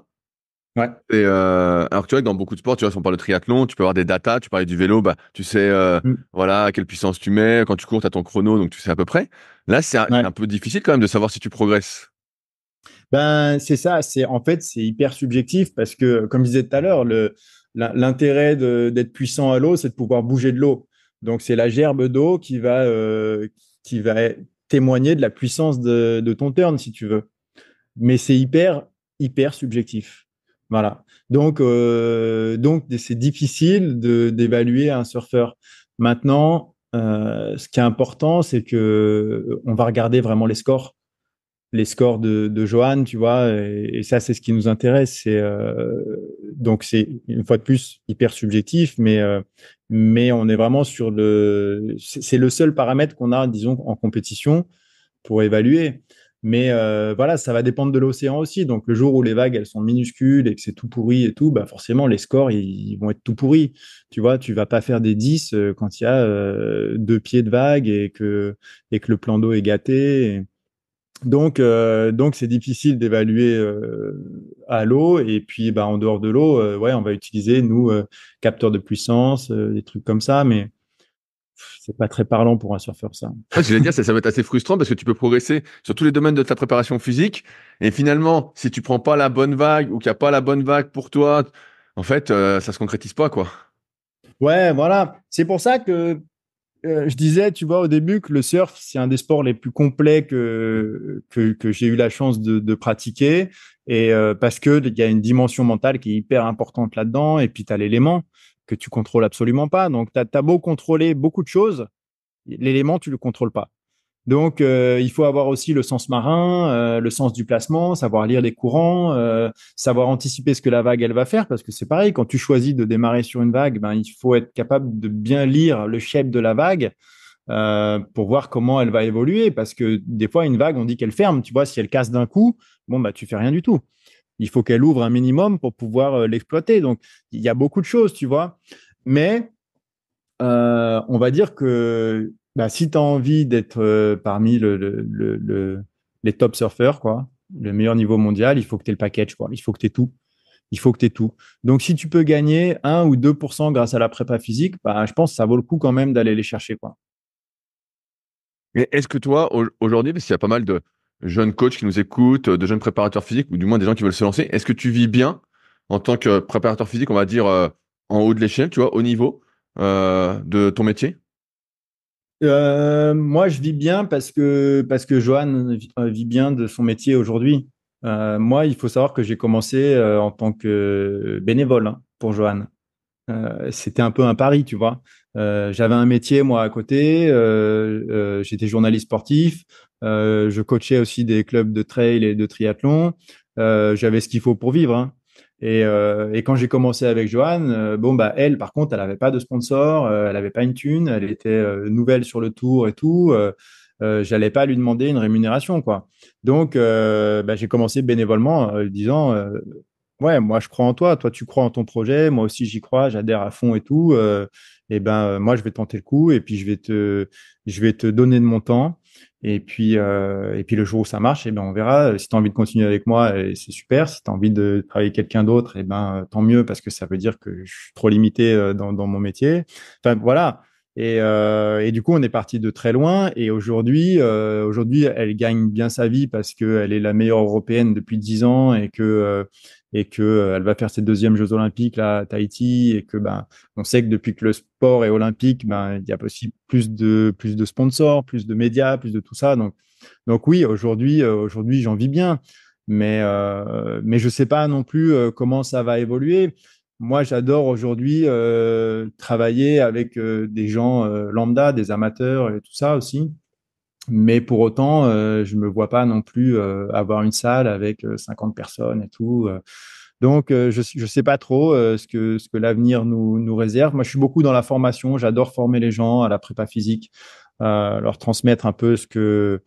Ouais. Et euh, alors que tu vois, dans beaucoup de sports, tu vois, si on parle de triathlon, tu peux avoir des datas, tu parlais du vélo, bah, tu sais, mm. voilà, à quelle puissance tu mets, quand tu cours, tu as ton chrono, donc tu sais à peu près. Là, c'est un, peu difficile quand même de savoir si tu progresses. Ben, c'est ça, c'est en fait, c'est hyper subjectif parce que, comme je disais tout à l'heure, l'intérêt d'être puissant à l'eau, c'est de pouvoir bouger de l'eau. Donc c'est la gerbe d'eau qui va euh, qui va témoigner de la puissance de, ton turn si tu veux. Mais c'est hyper hyper subjectif. Voilà. Donc euh, donc c'est difficile de d'évaluer un surfeur. Maintenant, euh, ce qui est important, c'est que on va regarder vraiment les scores les scores de, de Johan, tu vois, et, ça, c'est ce qui nous intéresse. C'est euh, donc c'est une fois de plus hyper subjectif, mais euh, mais on est vraiment sur le, c'est le seul paramètre qu'on a, disons, en compétition pour évaluer. Mais euh, voilà, ça va dépendre de l'océan aussi. Donc le jour où les vagues elles sont minuscules et que c'est tout pourri et tout, bah forcément les scores ils, vont être tout pourris. Tu vois, tu vas pas faire des 10 quand il y a deux pieds de vague et que et que le plan d'eau est gâté. Et donc, euh, donc c'est difficile d'évaluer euh, à l'eau. Et puis, bah, en dehors de l'eau, euh, ouais, on va utiliser nous capteurs de puissance, des trucs comme ça, mais c'est pas très parlant pour un surfeur ça. je dire, ça, ça va être assez frustrant parce que tu peux progresser sur tous les domaines de ta préparation physique. Et finalement, si tu prends pas la bonne vague ou qu'il n'y a pas la bonne vague pour toi, en fait, ça se concrétise pas quoi. Ouais, voilà. C'est pour ça que euh, je disais, tu vois, au début que le surf, c'est un des sports les plus complets que, que, j'ai eu la chance de, pratiquer. Et euh, parce que il y a une dimension mentale qui est hyper importante là-dedans. Et puis, tu as l'élément que tu contrôles absolument pas. Donc, tu as, beau contrôler beaucoup de choses, l'élément, tu le contrôles pas. Donc, euh, il faut avoir aussi le sens marin, euh, le sens du placement, savoir lire les courants, euh, savoir anticiper ce que la vague elle va faire, parce que c'est pareil. Quand tu choisis de démarrer sur une vague, ben il faut être capable de bien lire le shape de la vague pour voir comment elle va évoluer, parce que des fois une vague, on dit qu'elle ferme. Tu vois, si elle casse d'un coup, bon bah tu fais rien du tout. Il faut qu'elle ouvre un minimum pour pouvoir l'exploiter. Donc, il y a beaucoup de choses, tu vois. Mais on va dire que bah, si tu as envie d'être euh, parmi les top surfeurs, quoi, le meilleur niveau mondial, il faut que tu aies le package, quoi. il faut que tu aies tout. Il faut que tu tout. Donc, si tu peux gagner 1 ou 2 grâce à la prépa physique, bah, je pense que ça vaut le coup quand même d'aller les chercher. Quoi. Mais est-ce que toi, aujourd'hui, parce qu'il y a pas mal de jeunes coachs qui nous écoutent, de jeunes préparateurs physiques, ou du moins des gens qui veulent se lancer, est-ce que tu vis bien en tant que préparateur physique, on va dire, euh, en haut de l'échelle, tu vois, au niveau euh, de ton métier euh, moi, je vis bien parce que, parce que Johan euh, vit, bien de son métier aujourd'hui. Euh, moi, il faut savoir que j'ai commencé en tant que bénévole hein, pour Johan. c'était un peu un pari, tu vois. j'avais un métier moi à côté, j'étais journaliste sportif, je coachais aussi des clubs de trail et de triathlon. j'avais ce qu'il faut pour vivre. Hein. Et, euh, et, quand j'ai commencé avec Joanne, euh, bon bah elle, par contre, elle n'avait pas de sponsor, euh, elle n'avait pas une thune, elle était euh, nouvelle sur le tour et tout. J'allais pas lui demander une rémunération quoi. Donc bah, j'ai commencé bénévolement en disant ouais moi je crois en toi, toi tu crois en ton projet, moi aussi j'y crois, j'adhère à fond et tout. et ben moi je vais tenter le coup et puis je vais te je vais te donner de mon temps. Et puis, euh, et puis le jour où ça marche, et eh ben on verra. Euh, si tu as envie de continuer avec moi, euh, c'est super. Si tu as envie de travailler avec quelqu'un d'autre, et eh ben euh, tant mieux parce que ça veut dire que je suis trop limité dans, dans mon métier. Enfin voilà. Et, euh, et, du coup, on est parti de très loin. Et aujourd'hui, euh, aujourd'hui, elle gagne bien sa vie parce qu'elle est la meilleure européenne depuis 10 ans et que et que euh, elle va faire ses deuxièmes Jeux Olympiques là, à Tahiti et que ben on sait que depuis que le sport est olympique, ben il y a aussi plus de plus de sponsors, plus de médias, plus de tout ça. Donc donc oui, aujourd'hui euh, aujourd'hui j'en vis bien, mais je euh, mais je sais pas non plus comment ça va évoluer. Moi, j'adore aujourd'hui travailler avec des gens lambda, des amateurs et tout ça aussi mais pour autant, euh, je ne me vois pas non plus euh, avoir une salle avec 50 euh, personnes et tout. Donc, je ne sais pas trop ce que, l'avenir nous, réserve. Moi, je suis beaucoup dans la formation. J'adore former les gens à la prépa physique, leur transmettre un peu ce que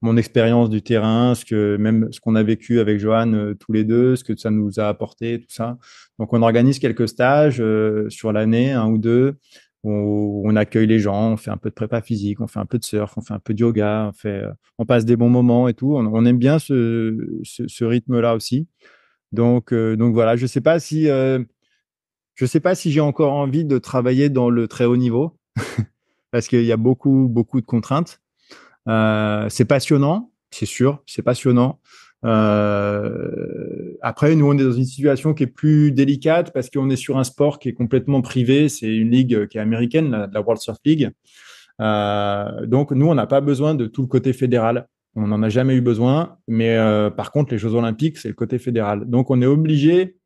mon expérience du terrain, ce que même ce qu'on a vécu avec Johan tous les deux, ce que ça nous a apporté, tout ça. Donc on organise quelques stages sur l'année, un ou deux, on accueille les gens, on fait un peu de prépa physique, on fait un peu de surf, on fait un peu de yoga, on, fait, on passe des bons moments et tout. On, aime bien ce, rythme-là aussi. Donc, euh, donc voilà, je ne sais pas si, euh, je sais pas si j'ai encore envie de travailler dans le très haut niveau *laughs* parce qu'il y a beaucoup, beaucoup de contraintes. Euh, c'est passionnant, c'est sûr, c'est passionnant. Euh, après, nous, on est dans une situation qui est plus délicate parce qu'on est sur un sport qui est complètement privé. C'est une ligue qui est américaine, la, World Surf League. Euh, donc, nous, on n'a pas besoin de tout le côté fédéral. On n'en a jamais eu besoin. Mais euh, par contre, les Jeux Olympiques, c'est le côté fédéral. Donc, on est obligé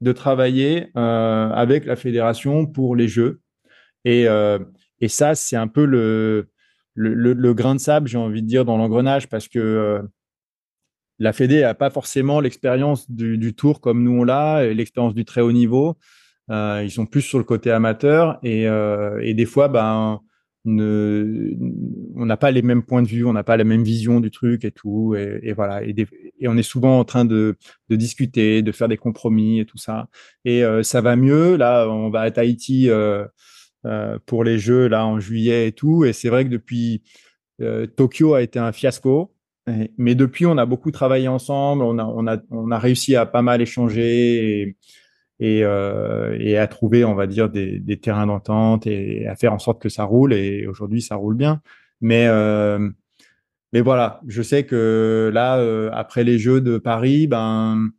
de travailler euh, avec la fédération pour les Jeux. Et, euh, et ça, c'est un peu le, le, le, le, grain de sable, j'ai envie de dire, dans l'engrenage parce que la Fédé n'a pas forcément l'expérience du, tour comme nous on l'a, l'expérience du très haut niveau. Euh, ils sont plus sur le côté amateur et, euh, des fois, ben, on n'a pas les mêmes points de vue, on n'a pas la même vision du truc et tout. Et, voilà. Et, on est souvent en train de, discuter, de faire des compromis et tout ça. Et euh, ça va mieux. Là, on va à Haïti pour les Jeux là en juillet et tout. Et c'est vrai que depuis Tokyo a été un fiasco mais depuis, on a beaucoup travaillé ensemble, on a, réussi à pas mal échanger euh, et, à trouver, on va dire, des, terrains d'entente et à faire en sorte que ça roule. Et aujourd'hui, ça roule bien. Mais, euh, mais voilà, je sais que là, euh, après les Jeux de Paris, ben,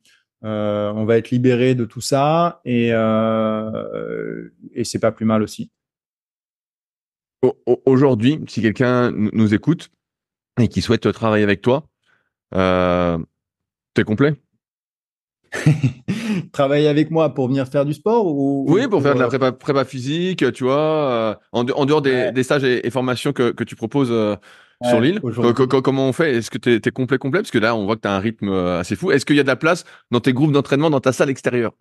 on va être libéré de tout ça et, et c'est pas plus mal aussi. Aujourd'hui, si quelqu'un nous écoute, et qui souhaitent travailler avec toi, euh, t'es complet *laughs* Travailler avec moi pour venir faire du sport ou Oui, pour faire de la euh, prépa, physique, tu vois, euh, en, dehors des, stages et, formations que, tu proposes euh, sur l'île. Comment on fait Est-ce que tu complet, complet Parce que là, on voit que tu as un rythme assez fou. Est-ce qu'il y a de la place dans tes groupes d'entraînement, dans ta salle extérieure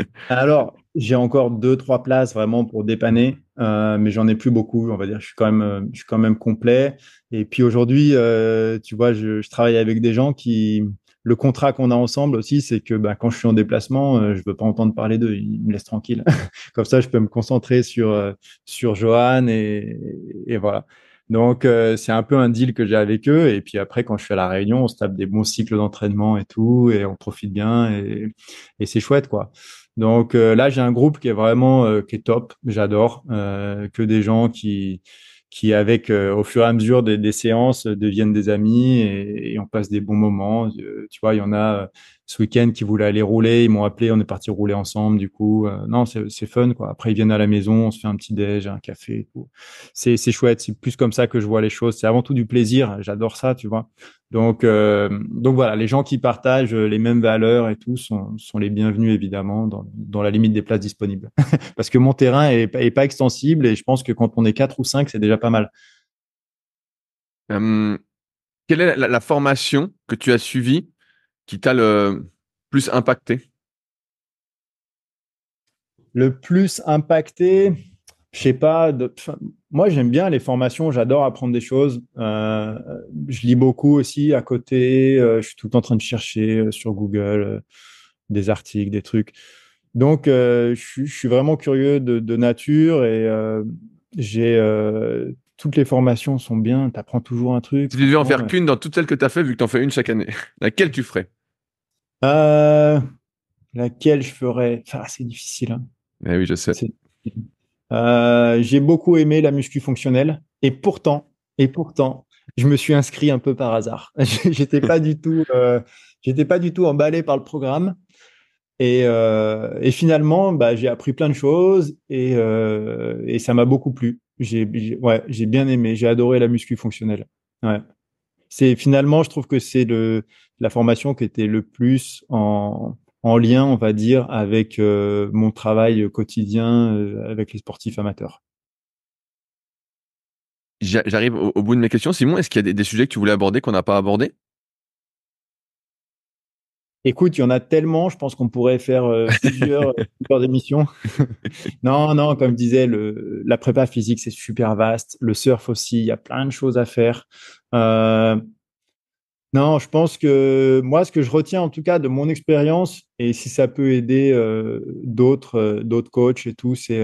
*laughs* Alors, j'ai encore deux, trois places vraiment pour dépanner. Euh, mais j'en ai plus beaucoup, on va dire. Je suis quand même, euh, je suis quand même complet. Et puis aujourd'hui, euh, tu vois, je, travaille avec des gens qui, le contrat qu'on a ensemble aussi, c'est que bah, quand je suis en déplacement, je je veux pas entendre parler d'eux. Ils me laissent tranquille. *laughs* Comme ça, je peux me concentrer sur sur Johan et, voilà. Donc c'est un peu un deal que j'ai avec eux. Et puis après, quand je suis à la réunion, on se tape des bons cycles d'entraînement et tout, et on profite bien. et c'est chouette, quoi. Donc euh, là, j'ai un groupe qui est vraiment euh, qui est top, j'adore, euh, que des gens qui qui avec au fur et à mesure des, séances deviennent des amis et, on passe des bons moments. tu vois, il y en a, ce week-end qui voulait aller rouler, ils m'ont appelé, on est parti rouler ensemble. Du coup, euh, non, c'est fun quoi. Après, ils viennent à la maison, on se fait un petit déj, un café. C'est chouette. C'est plus comme ça que je vois les choses. C'est avant tout du plaisir. J'adore ça, tu vois. Donc euh, donc voilà, les gens qui partagent les mêmes valeurs et tout sont, les bienvenus évidemment dans, la limite des places disponibles. *laughs* Parce que mon terrain est, pas extensible et je pense que quand on est quatre ou cinq, c'est déjà pas mal. Hum, quelle est la, formation que tu as suivie qui t'a le plus impacté Le plus impacté, je sais pas. Moi, j'aime bien les formations. J'adore apprendre des choses. Euh, je lis beaucoup aussi à côté. Euh, je suis tout le temps en train de chercher euh, sur Google des articles, des trucs. Donc, je, suis vraiment curieux de, nature et j'ai toutes les formations sont bien, tu apprends toujours un truc. tu devais en faire qu'une dans toutes celles que tu as fait, vu que tu en fais une chaque année, *laughs* laquelle tu ferais euh, laquelle je ferais Enfin, C'est difficile. Hein. Eh oui, je sais. Euh, j'ai beaucoup aimé la muscu fonctionnelle et pourtant, et pourtant, je me suis inscrit un peu par hasard. *laughs* j'étais pas du tout, euh, j'étais pas du tout emballé par le programme. Et, finalement, bah, j'ai appris plein de choses et, ça m'a beaucoup plu. J'ai, bien aimé, j'ai adoré la muscu fonctionnelle. Ouais c'est finalement, je trouve que c'est le la formation qui était le plus en, lien, on va dire, avec euh, mon travail quotidien euh, avec les sportifs amateurs. J'arrive au, bout de mes questions. Simon, est-ce qu'il y a des, sujets que tu voulais aborder qu'on n'a pas abordé Écoute, il y en a tellement, je pense qu'on pourrait faire euh, *laughs* plusieurs, émissions. non, non, comme je le, la prépa physique, c'est super vaste. Le surf aussi, il y a plein de choses à faire. Euh, non, je pense que moi, ce que je retiens en tout cas de mon expérience, et si ça peut aider euh, euh, d'autres, coachs et tout, c'est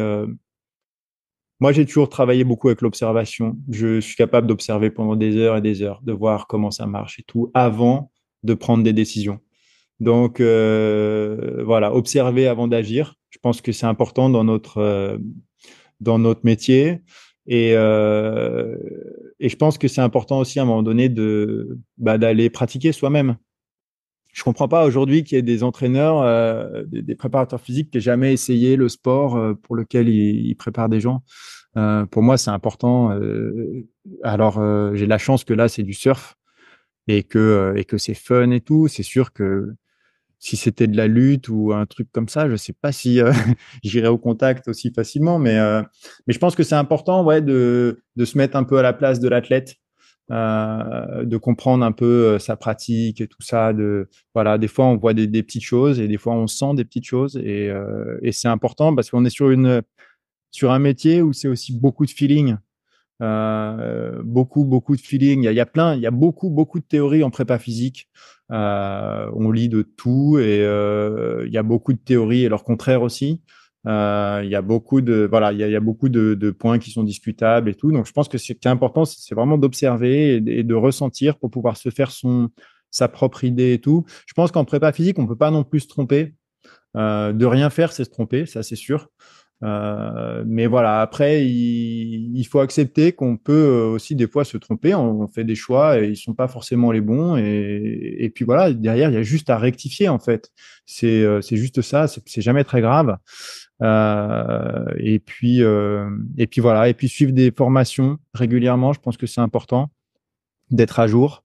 moi, j'ai toujours travaillé beaucoup avec l'observation. Je suis capable d'observer pendant des heures et des heures, de voir comment ça marche et tout, avant de prendre des décisions. Donc, voilà, observer avant d'agir. Je pense que c'est important dans notre dans notre métier. Et, euh, et je pense que c'est important aussi à un moment donné de bah, d'aller pratiquer soi-même. Je comprends pas aujourd'hui qu'il y ait des entraîneurs, euh, des, préparateurs physiques qui n'aient jamais essayé le sport euh, pour lequel ils, préparent des gens. pour moi, c'est important. alors, j'ai la chance que là, c'est du surf et que et que c'est fun et tout. C'est sûr que si c'était de la lutte ou un truc comme ça, je sais pas si euh, *laughs* j'irais au contact aussi facilement, mais euh, mais je pense que c'est important, ouais, de de se mettre un peu à la place de l'athlète, euh, de comprendre un peu sa pratique et tout ça. De voilà, des fois on voit des, des petites choses et des fois on sent des petites choses et et c'est important parce qu'on est sur une sur un métier où c'est aussi beaucoup de feeling. Euh, beaucoup, beaucoup de feeling. Il y, a, plein, il y a beaucoup, beaucoup de théories en prépa physique. Euh, on lit de tout et euh, il y a beaucoup de théories et leur contraire aussi. il y a beaucoup de voilà, il y a, beaucoup de, points qui sont discutables et tout. Donc je pense que ce qui est important, c'est vraiment d'observer et, de ressentir pour pouvoir se faire son sa propre idée et tout. Je pense qu'en prépa physique, on peut pas non plus se tromper. de rien faire, c'est se tromper, ça c'est sûr. Euh, mais voilà, après, il, faut accepter qu'on peut euh, aussi des fois se tromper. On, fait des choix et ils sont pas forcément les bons. Et, puis voilà, derrière, il y a juste à rectifier en fait. C'est euh, juste ça. C'est jamais très grave. et puis et puis voilà. Et puis suivre des formations régulièrement. Je pense que c'est important d'être à jour.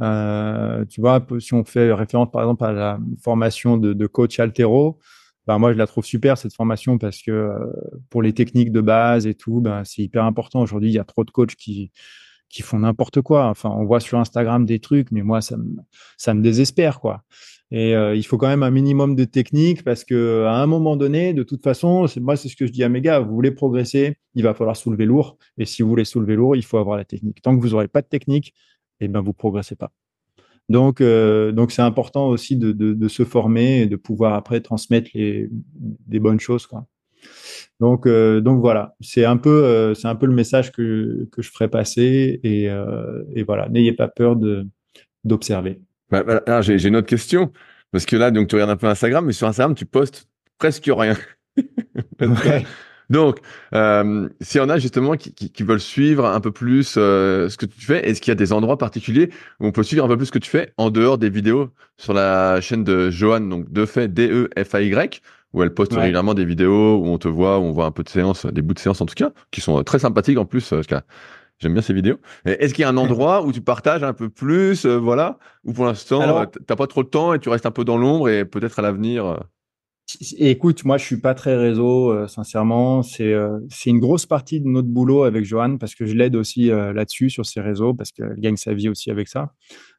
tu vois, si on fait référence par exemple à la formation de, de coach Altero, bah, moi, je la trouve super, cette formation, parce que euh, pour les techniques de base et tout, ben c'est hyper important. Aujourd'hui, il y a trop de coachs qui, qui font n'importe quoi. Enfin, on voit sur Instagram des trucs, mais moi, ça me, ça me désespère, quoi. Et euh, il faut quand même un minimum de technique parce que à un moment donné, de toute façon, moi c'est ce que je dis à mes gars, vous voulez progresser, il va falloir soulever lourd. Et si vous voulez soulever lourd, il faut avoir la technique. Tant que vous n'aurez pas de technique, vous eh ben vous progressez pas. Donc, euh, donc c'est important aussi de, de, de, se former et de pouvoir après transmettre les, des bonnes choses. Quoi. Donc, euh, donc voilà, c'est un peu, euh, c'est un peu le message que, que je ferai passer et, et voilà, n'ayez pas peur de d'observer. Bah, bah j'ai une autre question parce que là, donc tu regardes un peu Instagram, mais sur Instagram, tu postes presque rien. ouais. *laughs* Donc, euh, s'il y en a justement qui, veulent suivre un peu plus euh, ce que tu fais, est-ce qu'il y a des endroits particuliers où on peut suivre un peu plus ce que tu fais en dehors des vidéos sur la chaîne de Johan, donc de fait D-E-F-A-Y, où elle poste régulièrement des vidéos où on te voit, où on voit un peu de séances, des bouts de séances en tout cas, qui sont euh, très sympathiques en plus, euh, parce que j'aime bien ces vidéos. Est-ce qu'il y a un endroit où tu partages un peu plus, voilà, ou pour l'instant, tu t'as pas trop de temps et tu restes un peu dans l'ombre et peut-être à l'avenir Écoute, moi, je suis pas très réseau, euh, sincèrement. Euh, c'est une grosse partie de notre boulot avec Joanne, parce que je l'aide aussi euh, là-dessus sur ses réseaux parce qu'elle gagne sa vie aussi avec ça.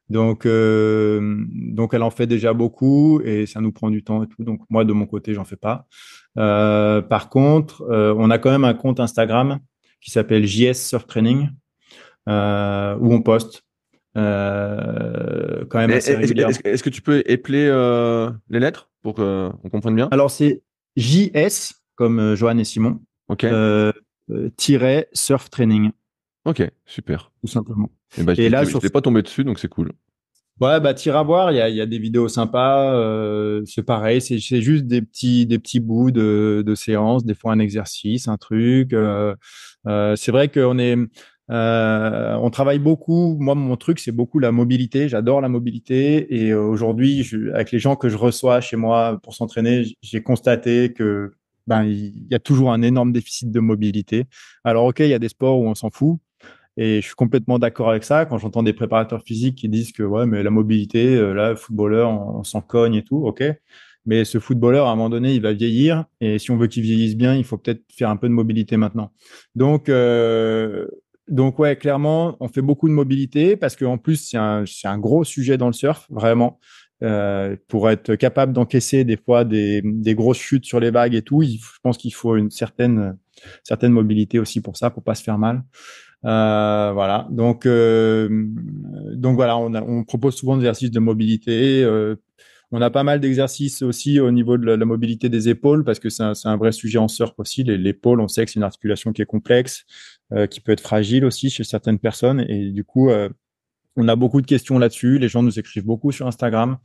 Donc donc elle en fait déjà beaucoup et ça nous prend du temps et tout. Donc moi, de mon côté, j'en fais pas. par contre, on a quand même un compte Instagram qui s'appelle JS Surf Training où on poste euh, quand même Est-ce que tu peux épeler euh, les lettres pour qu'on comprenne bien Alors c'est JS comme euh, Johan et Simon. Ok. Euh, surf training. Ok, super. Tout simplement. Eh ben, et, je là, je pas tombé dessus, donc c'est cool. Ouais, bah tire à voir, il y a, des vidéos sympas, c'est pareil, c'est juste des petits des petits bouts de, séance, séances, des fois un exercice, un truc. c'est vrai qu'on est euh, on travaille beaucoup. Moi, mon truc, c'est beaucoup la mobilité. J'adore la mobilité. Et euh, aujourd'hui, avec les gens que je reçois chez moi pour s'entraîner, j'ai constaté que ben il y a toujours un énorme déficit de mobilité. Alors ok, il y a des sports où on s'en fout. Et je suis complètement d'accord avec ça. Quand j'entends des préparateurs physiques qui disent que ouais, mais la mobilité, euh, là, footballeur, on, s'en cogne et tout, ok. Mais ce footballeur, à un moment donné, il va vieillir. Et si on veut qu'il vieillisse bien, il faut peut-être faire un peu de mobilité maintenant. Donc, euh, donc ouais, clairement, on fait beaucoup de mobilité parce qu'en plus, c'est un, gros sujet dans le surf, vraiment. Euh, pour être capable d'encaisser des fois des, grosses chutes sur les vagues et tout, je pense qu'il faut une certaine, mobilité aussi pour ça, pour pas se faire mal. Euh, voilà. Donc, euh, donc voilà, on, propose souvent des exercices de mobilité. on a pas mal d'exercices aussi au niveau de la, mobilité des épaules parce que c'est un, un, vrai sujet en surf aussi. L'épaule, on sait que c'est une articulation qui est complexe. Euh, qui peut être fragile aussi chez certaines personnes. Et du coup, euh, on a beaucoup de questions là-dessus. Les gens nous écrivent beaucoup sur Instagram.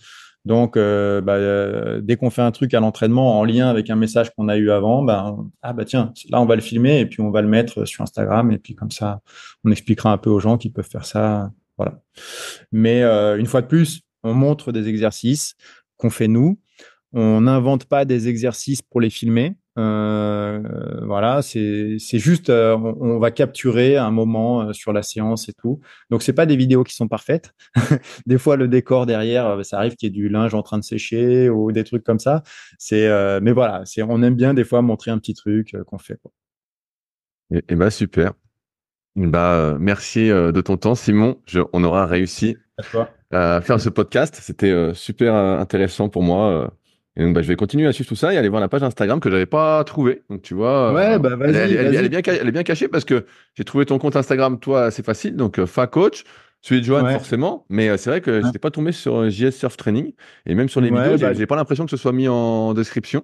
Donc, euh, bah, dès qu'on fait un truc à l'entraînement en lien avec un message qu'on a eu avant, bah, ah bah tiens, là on va le filmer et puis on va le mettre sur Instagram et puis comme ça, on expliquera un peu aux gens qui peuvent faire ça, voilà. Mais une fois de plus, on montre des exercices qu'on fait nous. On n'invente pas des exercices pour les filmer. Euh, voilà, c'est juste, euh, on, va capturer un moment euh, sur la séance et tout. Donc c'est pas des vidéos qui sont parfaites. *laughs* des fois le décor derrière, ça arrive qu'il y ait du linge en train de sécher ou des trucs comme ça. C'est, mais voilà, c'est, on aime bien des fois montrer un petit truc qu'on fait. Et, et bah, super. Bah, merci de ton temps, Simon. on aura réussi à, à faire ce podcast. C'était super intéressant pour moi. Bah, je vais continuer à suivre tout ça et aller voir la page Instagram que je n'avais pas trouvée. Donc, tu vois. Euh, ouais, bah, vas-y. Elle, est bien, cachée parce que j'ai trouvé ton compte Instagram, toi, assez facile. Donc, euh, Fa Coach. Celui de Johan, forcément. Mais euh, c'est vrai que je n'étais pas tombé sur JS Surf Training. Et même sur les vidéos, bah, j'ai pas l'impression que ce soit mis en description.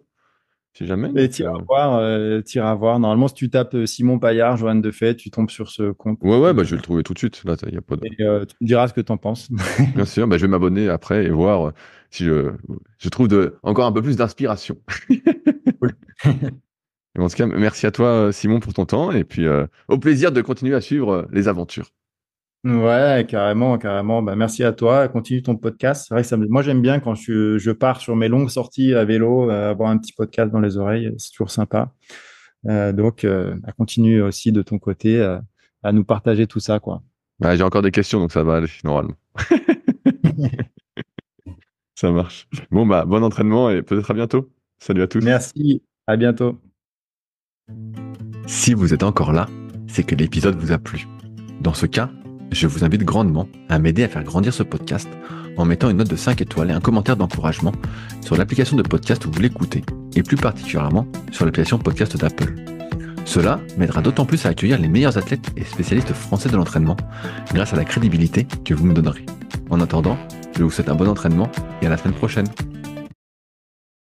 Si jamais. Mais tire euh, à voir, euh, tire à voir. Normalement, si tu tapes euh, Simon Paillard, Johan Defay, tu tombes sur ce compte. Ouais, ouais, bah, je vais le trouver tout de suite. tu me diras ce que tu en penses. *laughs* Bien sûr, bah, je vais m'abonner après et voir si je, trouve de, encore un peu plus d'inspiration. *laughs* *laughs* en tout cas, merci à toi, Simon, pour ton temps. Et puis, au plaisir de continuer à suivre les aventures. Ouais, carrément, carrément. Bah, merci à toi. Continue ton podcast. moi, j'aime bien quand je, pars sur mes longues sorties à vélo, euh, avoir un petit podcast dans les oreilles. C'est toujours sympa. Euh, donc, à euh, bah, continue aussi de ton côté à nous partager tout ça. quoi. Bah, j'ai encore des questions, donc ça va aller normalement. *laughs* ça marche. Bon, bah, bon entraînement et peut-être à bientôt. Salut à tous. Merci. À bientôt. Si vous êtes encore là, c'est que l'épisode vous a plu. Dans ce cas, je vous invite grandement à m'aider à faire grandir ce podcast en mettant une note de 5 étoiles et un commentaire d'encouragement sur l'application de podcast où vous l'écoutez, et plus particulièrement sur l'application podcast d'Apple. Cela m'aidera d'autant plus à accueillir les meilleurs athlètes et spécialistes français de l'entraînement grâce à la crédibilité que vous me donnerez. En attendant, je vous souhaite un bon entraînement et à la semaine prochaine.